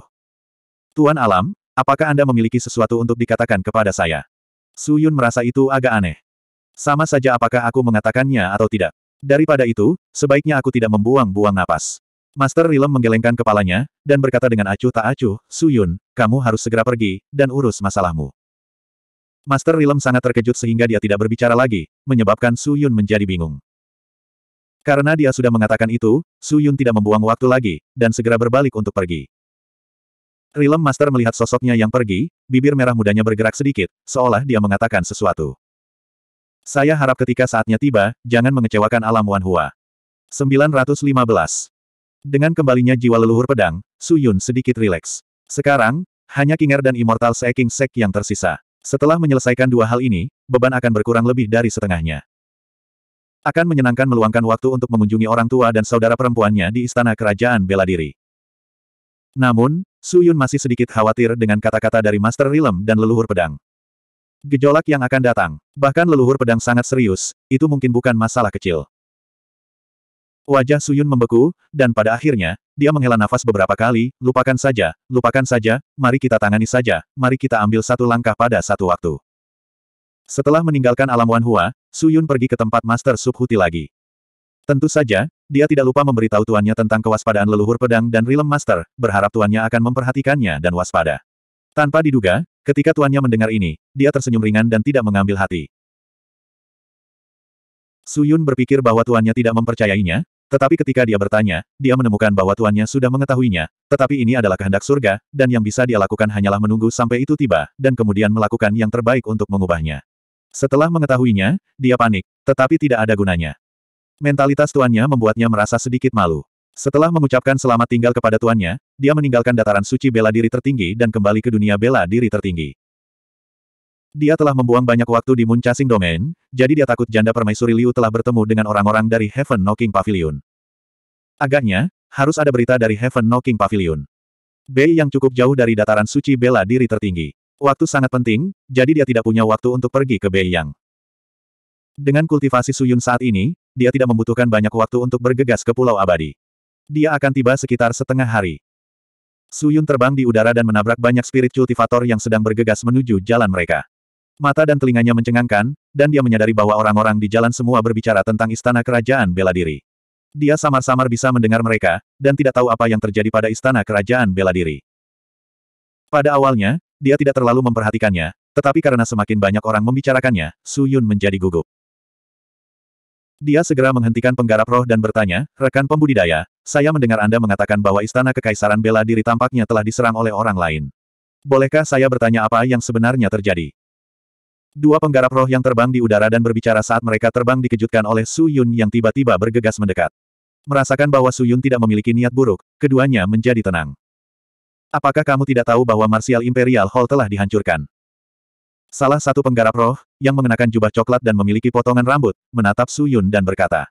Tuan Alam, apakah Anda memiliki sesuatu untuk dikatakan kepada saya? Su Yun merasa itu agak aneh. Sama saja apakah aku mengatakannya atau tidak. Daripada itu, sebaiknya aku tidak membuang-buang napas. Master Rilem menggelengkan kepalanya, dan berkata dengan acuh tak acuh, Suyun, kamu harus segera pergi, dan urus masalahmu. Master Rilem sangat terkejut sehingga dia tidak berbicara lagi, menyebabkan Suyun menjadi bingung. Karena dia sudah mengatakan itu, Suyun tidak membuang waktu lagi, dan segera berbalik untuk pergi. Rilem Master melihat sosoknya yang pergi, bibir merah mudanya bergerak sedikit, seolah dia mengatakan sesuatu. Saya harap ketika saatnya tiba, jangan mengecewakan alam Wan Hua. 915. Dengan kembalinya jiwa leluhur pedang, Su Yun sedikit rileks. Sekarang, hanya Kinger dan Immortal Seeking Sek yang tersisa. Setelah menyelesaikan dua hal ini, beban akan berkurang lebih dari setengahnya. Akan menyenangkan meluangkan waktu untuk mengunjungi orang tua dan saudara perempuannya di Istana Kerajaan Bela Diri. Namun, Su Yun masih sedikit khawatir dengan kata-kata dari Master Rilem dan leluhur pedang. Gejolak yang akan datang, bahkan leluhur pedang sangat serius, itu mungkin bukan masalah kecil. Wajah Suyun membeku, dan pada akhirnya, dia menghela nafas beberapa kali, lupakan saja, lupakan saja, mari kita tangani saja, mari kita ambil satu langkah pada satu waktu. Setelah meninggalkan alam Wanhua, Suyun pergi ke tempat Master Subhuti lagi. Tentu saja, dia tidak lupa memberitahu tuannya tentang kewaspadaan leluhur pedang dan Rilem Master, berharap tuannya akan memperhatikannya dan waspada. Tanpa diduga, ketika tuannya mendengar ini, dia tersenyum ringan dan tidak mengambil hati. Suyun berpikir bahwa tuannya tidak mempercayainya, tetapi ketika dia bertanya, dia menemukan bahwa tuannya sudah mengetahuinya, tetapi ini adalah kehendak surga, dan yang bisa dia lakukan hanyalah menunggu sampai itu tiba, dan kemudian melakukan yang terbaik untuk mengubahnya. Setelah mengetahuinya, dia panik, tetapi tidak ada gunanya. Mentalitas tuannya membuatnya merasa sedikit malu. Setelah mengucapkan selamat tinggal kepada tuannya, dia meninggalkan dataran suci bela diri tertinggi dan kembali ke dunia bela diri tertinggi. Dia telah membuang banyak waktu di muncasing Domain, jadi dia takut janda permaisuri Liu telah bertemu dengan orang-orang dari Heaven Knocking Pavilion. Agaknya, harus ada berita dari Heaven Knocking Pavilion. Bei yang cukup jauh dari dataran suci bela diri tertinggi. Waktu sangat penting, jadi dia tidak punya waktu untuk pergi ke Bei Yang. Dengan kultivasi Suyun saat ini, dia tidak membutuhkan banyak waktu untuk bergegas ke Pulau Abadi. Dia akan tiba sekitar setengah hari. Suyun terbang di udara dan menabrak banyak spirit kultivator yang sedang bergegas menuju jalan mereka. Mata dan telinganya mencengangkan, dan dia menyadari bahwa orang-orang di jalan semua berbicara tentang istana kerajaan bela diri. Dia samar-samar bisa mendengar mereka, dan tidak tahu apa yang terjadi pada istana kerajaan bela diri. Pada awalnya, dia tidak terlalu memperhatikannya, tetapi karena semakin banyak orang membicarakannya, Su Yun menjadi gugup. Dia segera menghentikan penggarap roh dan bertanya, rekan pembudidaya, saya mendengar Anda mengatakan bahwa istana kekaisaran bela diri tampaknya telah diserang oleh orang lain. Bolehkah saya bertanya apa yang sebenarnya terjadi? Dua penggarap roh yang terbang di udara dan berbicara saat mereka terbang dikejutkan oleh Su Yun yang tiba-tiba bergegas mendekat. Merasakan bahwa Su Yun tidak memiliki niat buruk, keduanya menjadi tenang. Apakah kamu tidak tahu bahwa Martial Imperial Hall telah dihancurkan? Salah satu penggarap roh, yang mengenakan jubah coklat dan memiliki potongan rambut, menatap Su Yun dan berkata.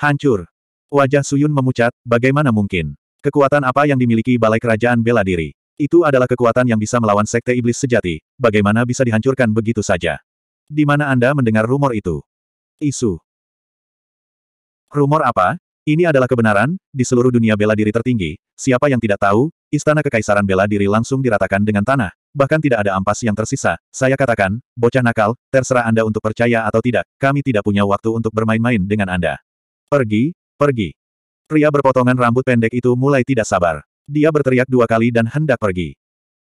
Hancur. Wajah Su Yun memucat, bagaimana mungkin? Kekuatan apa yang dimiliki Balai Kerajaan Bela Diri? Itu adalah kekuatan yang bisa melawan sekte iblis sejati, bagaimana bisa dihancurkan begitu saja. Di mana Anda mendengar rumor itu? Isu. Rumor apa? Ini adalah kebenaran, di seluruh dunia bela diri tertinggi, siapa yang tidak tahu, istana kekaisaran bela diri langsung diratakan dengan tanah, bahkan tidak ada ampas yang tersisa. Saya katakan, bocah nakal, terserah Anda untuk percaya atau tidak, kami tidak punya waktu untuk bermain-main dengan Anda. Pergi, pergi. Pria berpotongan rambut pendek itu mulai tidak sabar. Dia berteriak dua kali dan hendak pergi.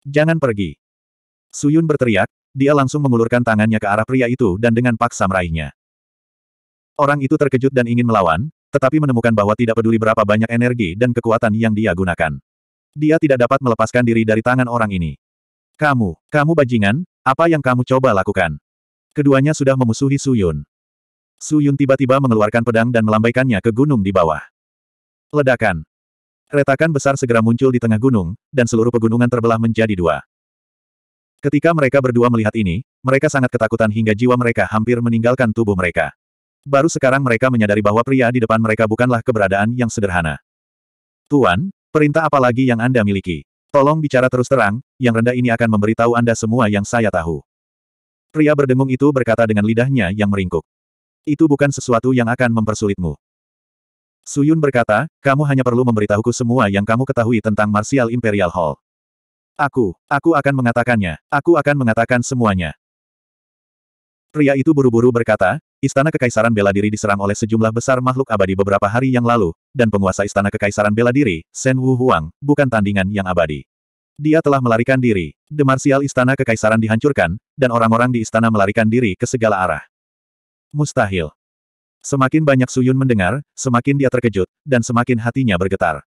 Jangan pergi. Suyun berteriak, dia langsung mengulurkan tangannya ke arah pria itu dan dengan paksa meraihnya. Orang itu terkejut dan ingin melawan, tetapi menemukan bahwa tidak peduli berapa banyak energi dan kekuatan yang dia gunakan. Dia tidak dapat melepaskan diri dari tangan orang ini. Kamu, kamu bajingan, apa yang kamu coba lakukan? Keduanya sudah memusuhi Suyun. Suyun tiba-tiba mengeluarkan pedang dan melambaikannya ke gunung di bawah. Ledakan. Retakan besar segera muncul di tengah gunung, dan seluruh pegunungan terbelah menjadi dua. Ketika mereka berdua melihat ini, mereka sangat ketakutan hingga jiwa mereka hampir meninggalkan tubuh mereka. Baru sekarang mereka menyadari bahwa pria di depan mereka bukanlah keberadaan yang sederhana. Tuan, perintah apa lagi yang Anda miliki? Tolong bicara terus terang, yang rendah ini akan memberitahu Anda semua yang saya tahu. Pria berdengung itu berkata dengan lidahnya yang meringkuk. Itu bukan sesuatu yang akan mempersulitmu. Suyun berkata, kamu hanya perlu memberitahuku semua yang kamu ketahui tentang Martial Imperial Hall. Aku, aku akan mengatakannya, aku akan mengatakan semuanya. Pria itu buru-buru berkata, Istana Kekaisaran Bela Diri diserang oleh sejumlah besar makhluk abadi beberapa hari yang lalu, dan penguasa Istana Kekaisaran Bela Diri, Shen Wu Huang, bukan tandingan yang abadi. Dia telah melarikan diri, The Martial Istana Kekaisaran dihancurkan, dan orang-orang di istana melarikan diri ke segala arah. Mustahil. Semakin banyak Suyun mendengar, semakin dia terkejut, dan semakin hatinya bergetar.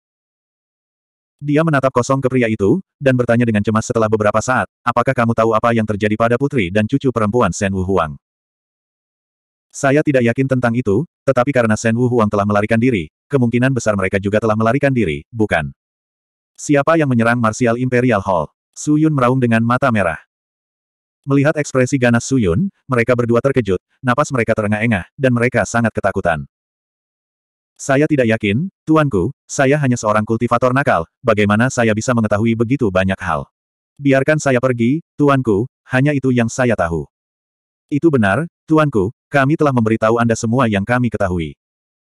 Dia menatap kosong ke pria itu, dan bertanya dengan cemas setelah beberapa saat, apakah kamu tahu apa yang terjadi pada putri dan cucu perempuan Sen Wu Huang? Saya tidak yakin tentang itu, tetapi karena Sen Wu Huang telah melarikan diri, kemungkinan besar mereka juga telah melarikan diri, bukan? Siapa yang menyerang Martial Imperial Hall? Suyun meraung dengan mata merah. Melihat ekspresi ganas Suyun, mereka berdua terkejut, napas mereka terengah-engah, dan mereka sangat ketakutan. Saya tidak yakin, tuanku, saya hanya seorang kultivator nakal, bagaimana saya bisa mengetahui begitu banyak hal? Biarkan saya pergi, tuanku, hanya itu yang saya tahu. Itu benar, tuanku, kami telah memberitahu Anda semua yang kami ketahui.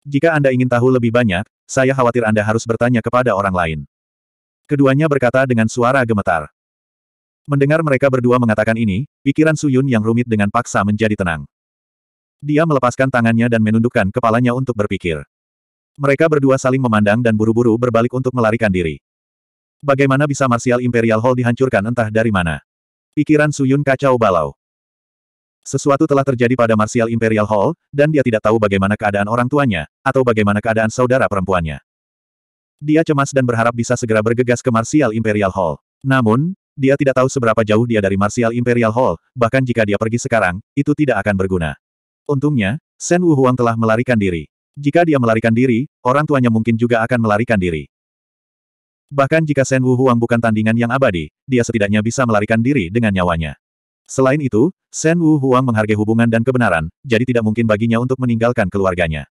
Jika Anda ingin tahu lebih banyak, saya khawatir Anda harus bertanya kepada orang lain. Keduanya berkata dengan suara gemetar. Mendengar mereka berdua mengatakan ini, pikiran Suyun yang rumit dengan paksa menjadi tenang. Dia melepaskan tangannya dan menundukkan kepalanya untuk berpikir. Mereka berdua saling memandang dan buru-buru berbalik untuk melarikan diri. Bagaimana bisa Martial Imperial Hall dihancurkan entah dari mana? Pikiran Suyun kacau balau. Sesuatu telah terjadi pada Martial Imperial Hall, dan dia tidak tahu bagaimana keadaan orang tuanya, atau bagaimana keadaan saudara perempuannya. Dia cemas dan berharap bisa segera bergegas ke Martial Imperial Hall. Namun, dia tidak tahu seberapa jauh dia dari Martial Imperial Hall, bahkan jika dia pergi sekarang, itu tidak akan berguna. Untungnya, Sen Huang telah melarikan diri. Jika dia melarikan diri, orang tuanya mungkin juga akan melarikan diri. Bahkan jika Sen Huang bukan tandingan yang abadi, dia setidaknya bisa melarikan diri dengan nyawanya. Selain itu, Sen Huang menghargai hubungan dan kebenaran, jadi tidak mungkin baginya untuk meninggalkan keluarganya.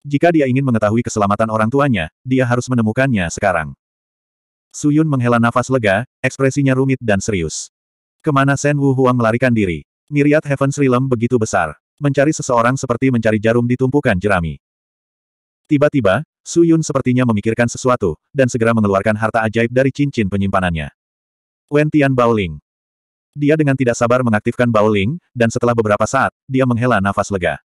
Jika dia ingin mengetahui keselamatan orang tuanya, dia harus menemukannya sekarang. Suyun menghela nafas lega, ekspresinya rumit dan serius. Kemana Shen Wu Huang melarikan diri? Miriat Heaven Realm begitu besar mencari seseorang seperti mencari jarum di tumpukan jerami. Tiba-tiba, Su Yun sepertinya memikirkan sesuatu, dan segera mengeluarkan harta ajaib dari cincin penyimpanannya. Wen Tian Baoling. Dia dengan tidak sabar mengaktifkan Baoling, dan setelah beberapa saat, dia menghela nafas lega.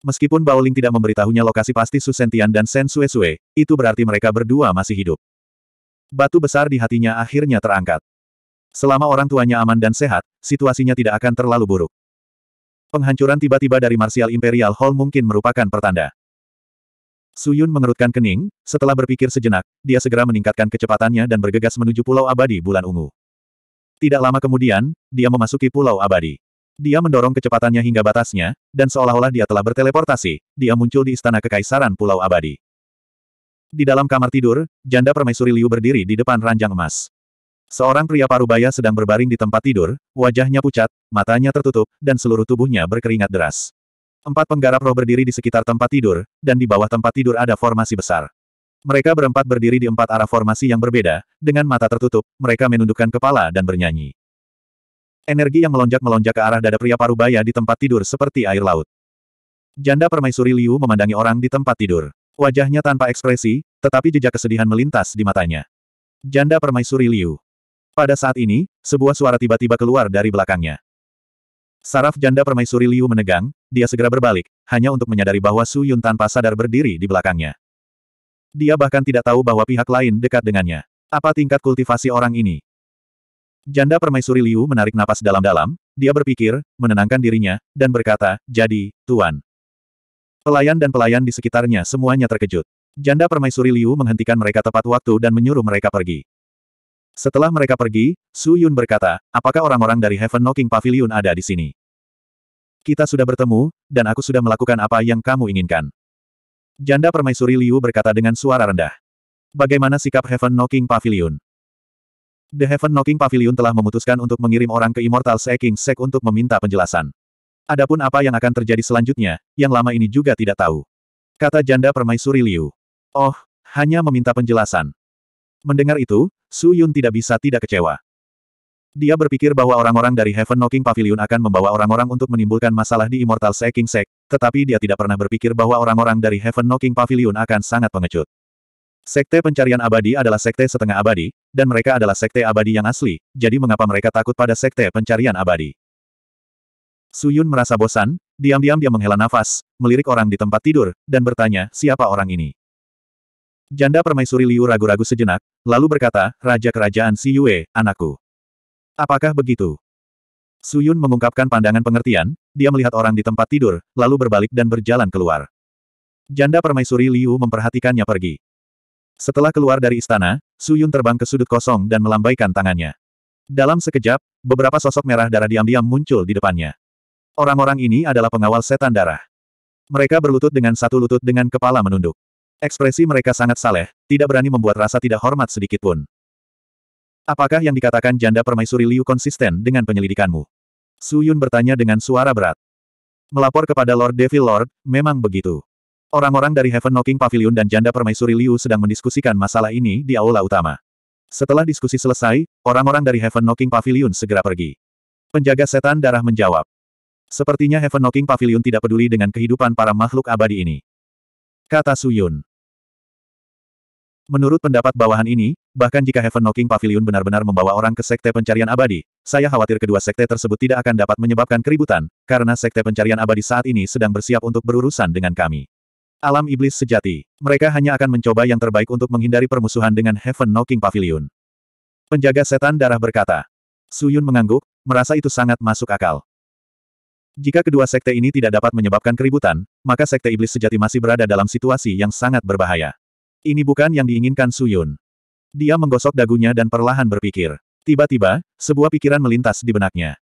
Meskipun Baoling tidak memberitahunya lokasi pasti Su Sentian dan Sen Sue Sue, itu berarti mereka berdua masih hidup. Batu besar di hatinya akhirnya terangkat. Selama orang tuanya aman dan sehat, situasinya tidak akan terlalu buruk. Penghancuran tiba-tiba dari Martial Imperial Hall mungkin merupakan pertanda. Suyun mengerutkan kening, setelah berpikir sejenak, dia segera meningkatkan kecepatannya dan bergegas menuju Pulau Abadi Bulan Ungu. Tidak lama kemudian, dia memasuki Pulau Abadi. Dia mendorong kecepatannya hingga batasnya, dan seolah-olah dia telah berteleportasi, dia muncul di Istana Kekaisaran Pulau Abadi. Di dalam kamar tidur, janda permaisuri Liu berdiri di depan ranjang emas. Seorang pria parubaya sedang berbaring di tempat tidur, wajahnya pucat, matanya tertutup, dan seluruh tubuhnya berkeringat deras. Empat penggarap roh berdiri di sekitar tempat tidur, dan di bawah tempat tidur ada formasi besar. Mereka berempat berdiri di empat arah formasi yang berbeda, dengan mata tertutup, mereka menundukkan kepala dan bernyanyi. Energi yang melonjak-melonjak ke arah dada pria parubaya di tempat tidur seperti air laut. Janda permaisuri Liu memandangi orang di tempat tidur. Wajahnya tanpa ekspresi, tetapi jejak kesedihan melintas di matanya. Janda permaisuri Liu. Pada saat ini, sebuah suara tiba-tiba keluar dari belakangnya. Saraf janda permaisuri Liu menegang, dia segera berbalik, hanya untuk menyadari bahwa Su Yun tanpa sadar berdiri di belakangnya. Dia bahkan tidak tahu bahwa pihak lain dekat dengannya. Apa tingkat kultivasi orang ini? Janda permaisuri Liu menarik napas dalam-dalam, dia berpikir, menenangkan dirinya, dan berkata, jadi, Tuan. Pelayan dan pelayan di sekitarnya semuanya terkejut. Janda permaisuri Liu menghentikan mereka tepat waktu dan menyuruh mereka pergi. Setelah mereka pergi, Su Yun berkata, apakah orang-orang dari Heaven Knocking Pavilion ada di sini? Kita sudah bertemu, dan aku sudah melakukan apa yang kamu inginkan. Janda permaisuri Liu berkata dengan suara rendah. Bagaimana sikap Heaven Knocking Pavilion? The Heaven Knocking Pavilion telah memutuskan untuk mengirim orang ke Immortal Seeking Sek untuk meminta penjelasan. Adapun apa yang akan terjadi selanjutnya, yang lama ini juga tidak tahu. Kata janda permaisuri Liu. Oh, hanya meminta penjelasan. Mendengar itu, Su Yun tidak bisa tidak kecewa. Dia berpikir bahwa orang-orang dari Heaven Knocking Pavilion akan membawa orang-orang untuk menimbulkan masalah di Immortal Seeking Sect, tetapi dia tidak pernah berpikir bahwa orang-orang dari Heaven Knocking Pavilion akan sangat pengecut. Sekte pencarian abadi adalah sekte setengah abadi, dan mereka adalah sekte abadi yang asli, jadi mengapa mereka takut pada sekte pencarian abadi? Su Yun merasa bosan, diam-diam dia menghela nafas, melirik orang di tempat tidur, dan bertanya, siapa orang ini? Janda permaisuri Liu ragu-ragu sejenak, lalu berkata, Raja Kerajaan Si Yue, anakku. Apakah begitu? Suyun mengungkapkan pandangan pengertian, dia melihat orang di tempat tidur, lalu berbalik dan berjalan keluar. Janda permaisuri Liu memperhatikannya pergi. Setelah keluar dari istana, Suyun terbang ke sudut kosong dan melambaikan tangannya. Dalam sekejap, beberapa sosok merah darah diam-diam muncul di depannya. Orang-orang ini adalah pengawal setan darah. Mereka berlutut dengan satu lutut dengan kepala menunduk. Ekspresi mereka sangat saleh, tidak berani membuat rasa tidak hormat sedikitpun. Apakah yang dikatakan janda permaisuri Liu konsisten dengan penyelidikanmu? Su Yun bertanya dengan suara berat. Melapor kepada Lord Devil Lord, memang begitu. Orang-orang dari Heaven Knocking Pavilion dan janda permaisuri Liu sedang mendiskusikan masalah ini di aula utama. Setelah diskusi selesai, orang-orang dari Heaven Knocking Pavilion segera pergi. Penjaga setan darah menjawab. Sepertinya Heaven Knocking Pavilion tidak peduli dengan kehidupan para makhluk abadi ini. Kata Su Yun. Menurut pendapat bawahan ini, bahkan jika Heaven Knocking Pavilion benar-benar membawa orang ke Sekte Pencarian Abadi, saya khawatir kedua sekte tersebut tidak akan dapat menyebabkan keributan, karena Sekte Pencarian Abadi saat ini sedang bersiap untuk berurusan dengan kami. Alam Iblis Sejati. Mereka hanya akan mencoba yang terbaik untuk menghindari permusuhan dengan Heaven Knocking Pavilion. Penjaga Setan Darah berkata. Suyun mengangguk, merasa itu sangat masuk akal. Jika kedua sekte ini tidak dapat menyebabkan keributan, maka sekte iblis sejati masih berada dalam situasi yang sangat berbahaya. Ini bukan yang diinginkan Suyun. Dia menggosok dagunya dan perlahan berpikir. Tiba-tiba, sebuah pikiran melintas di benaknya.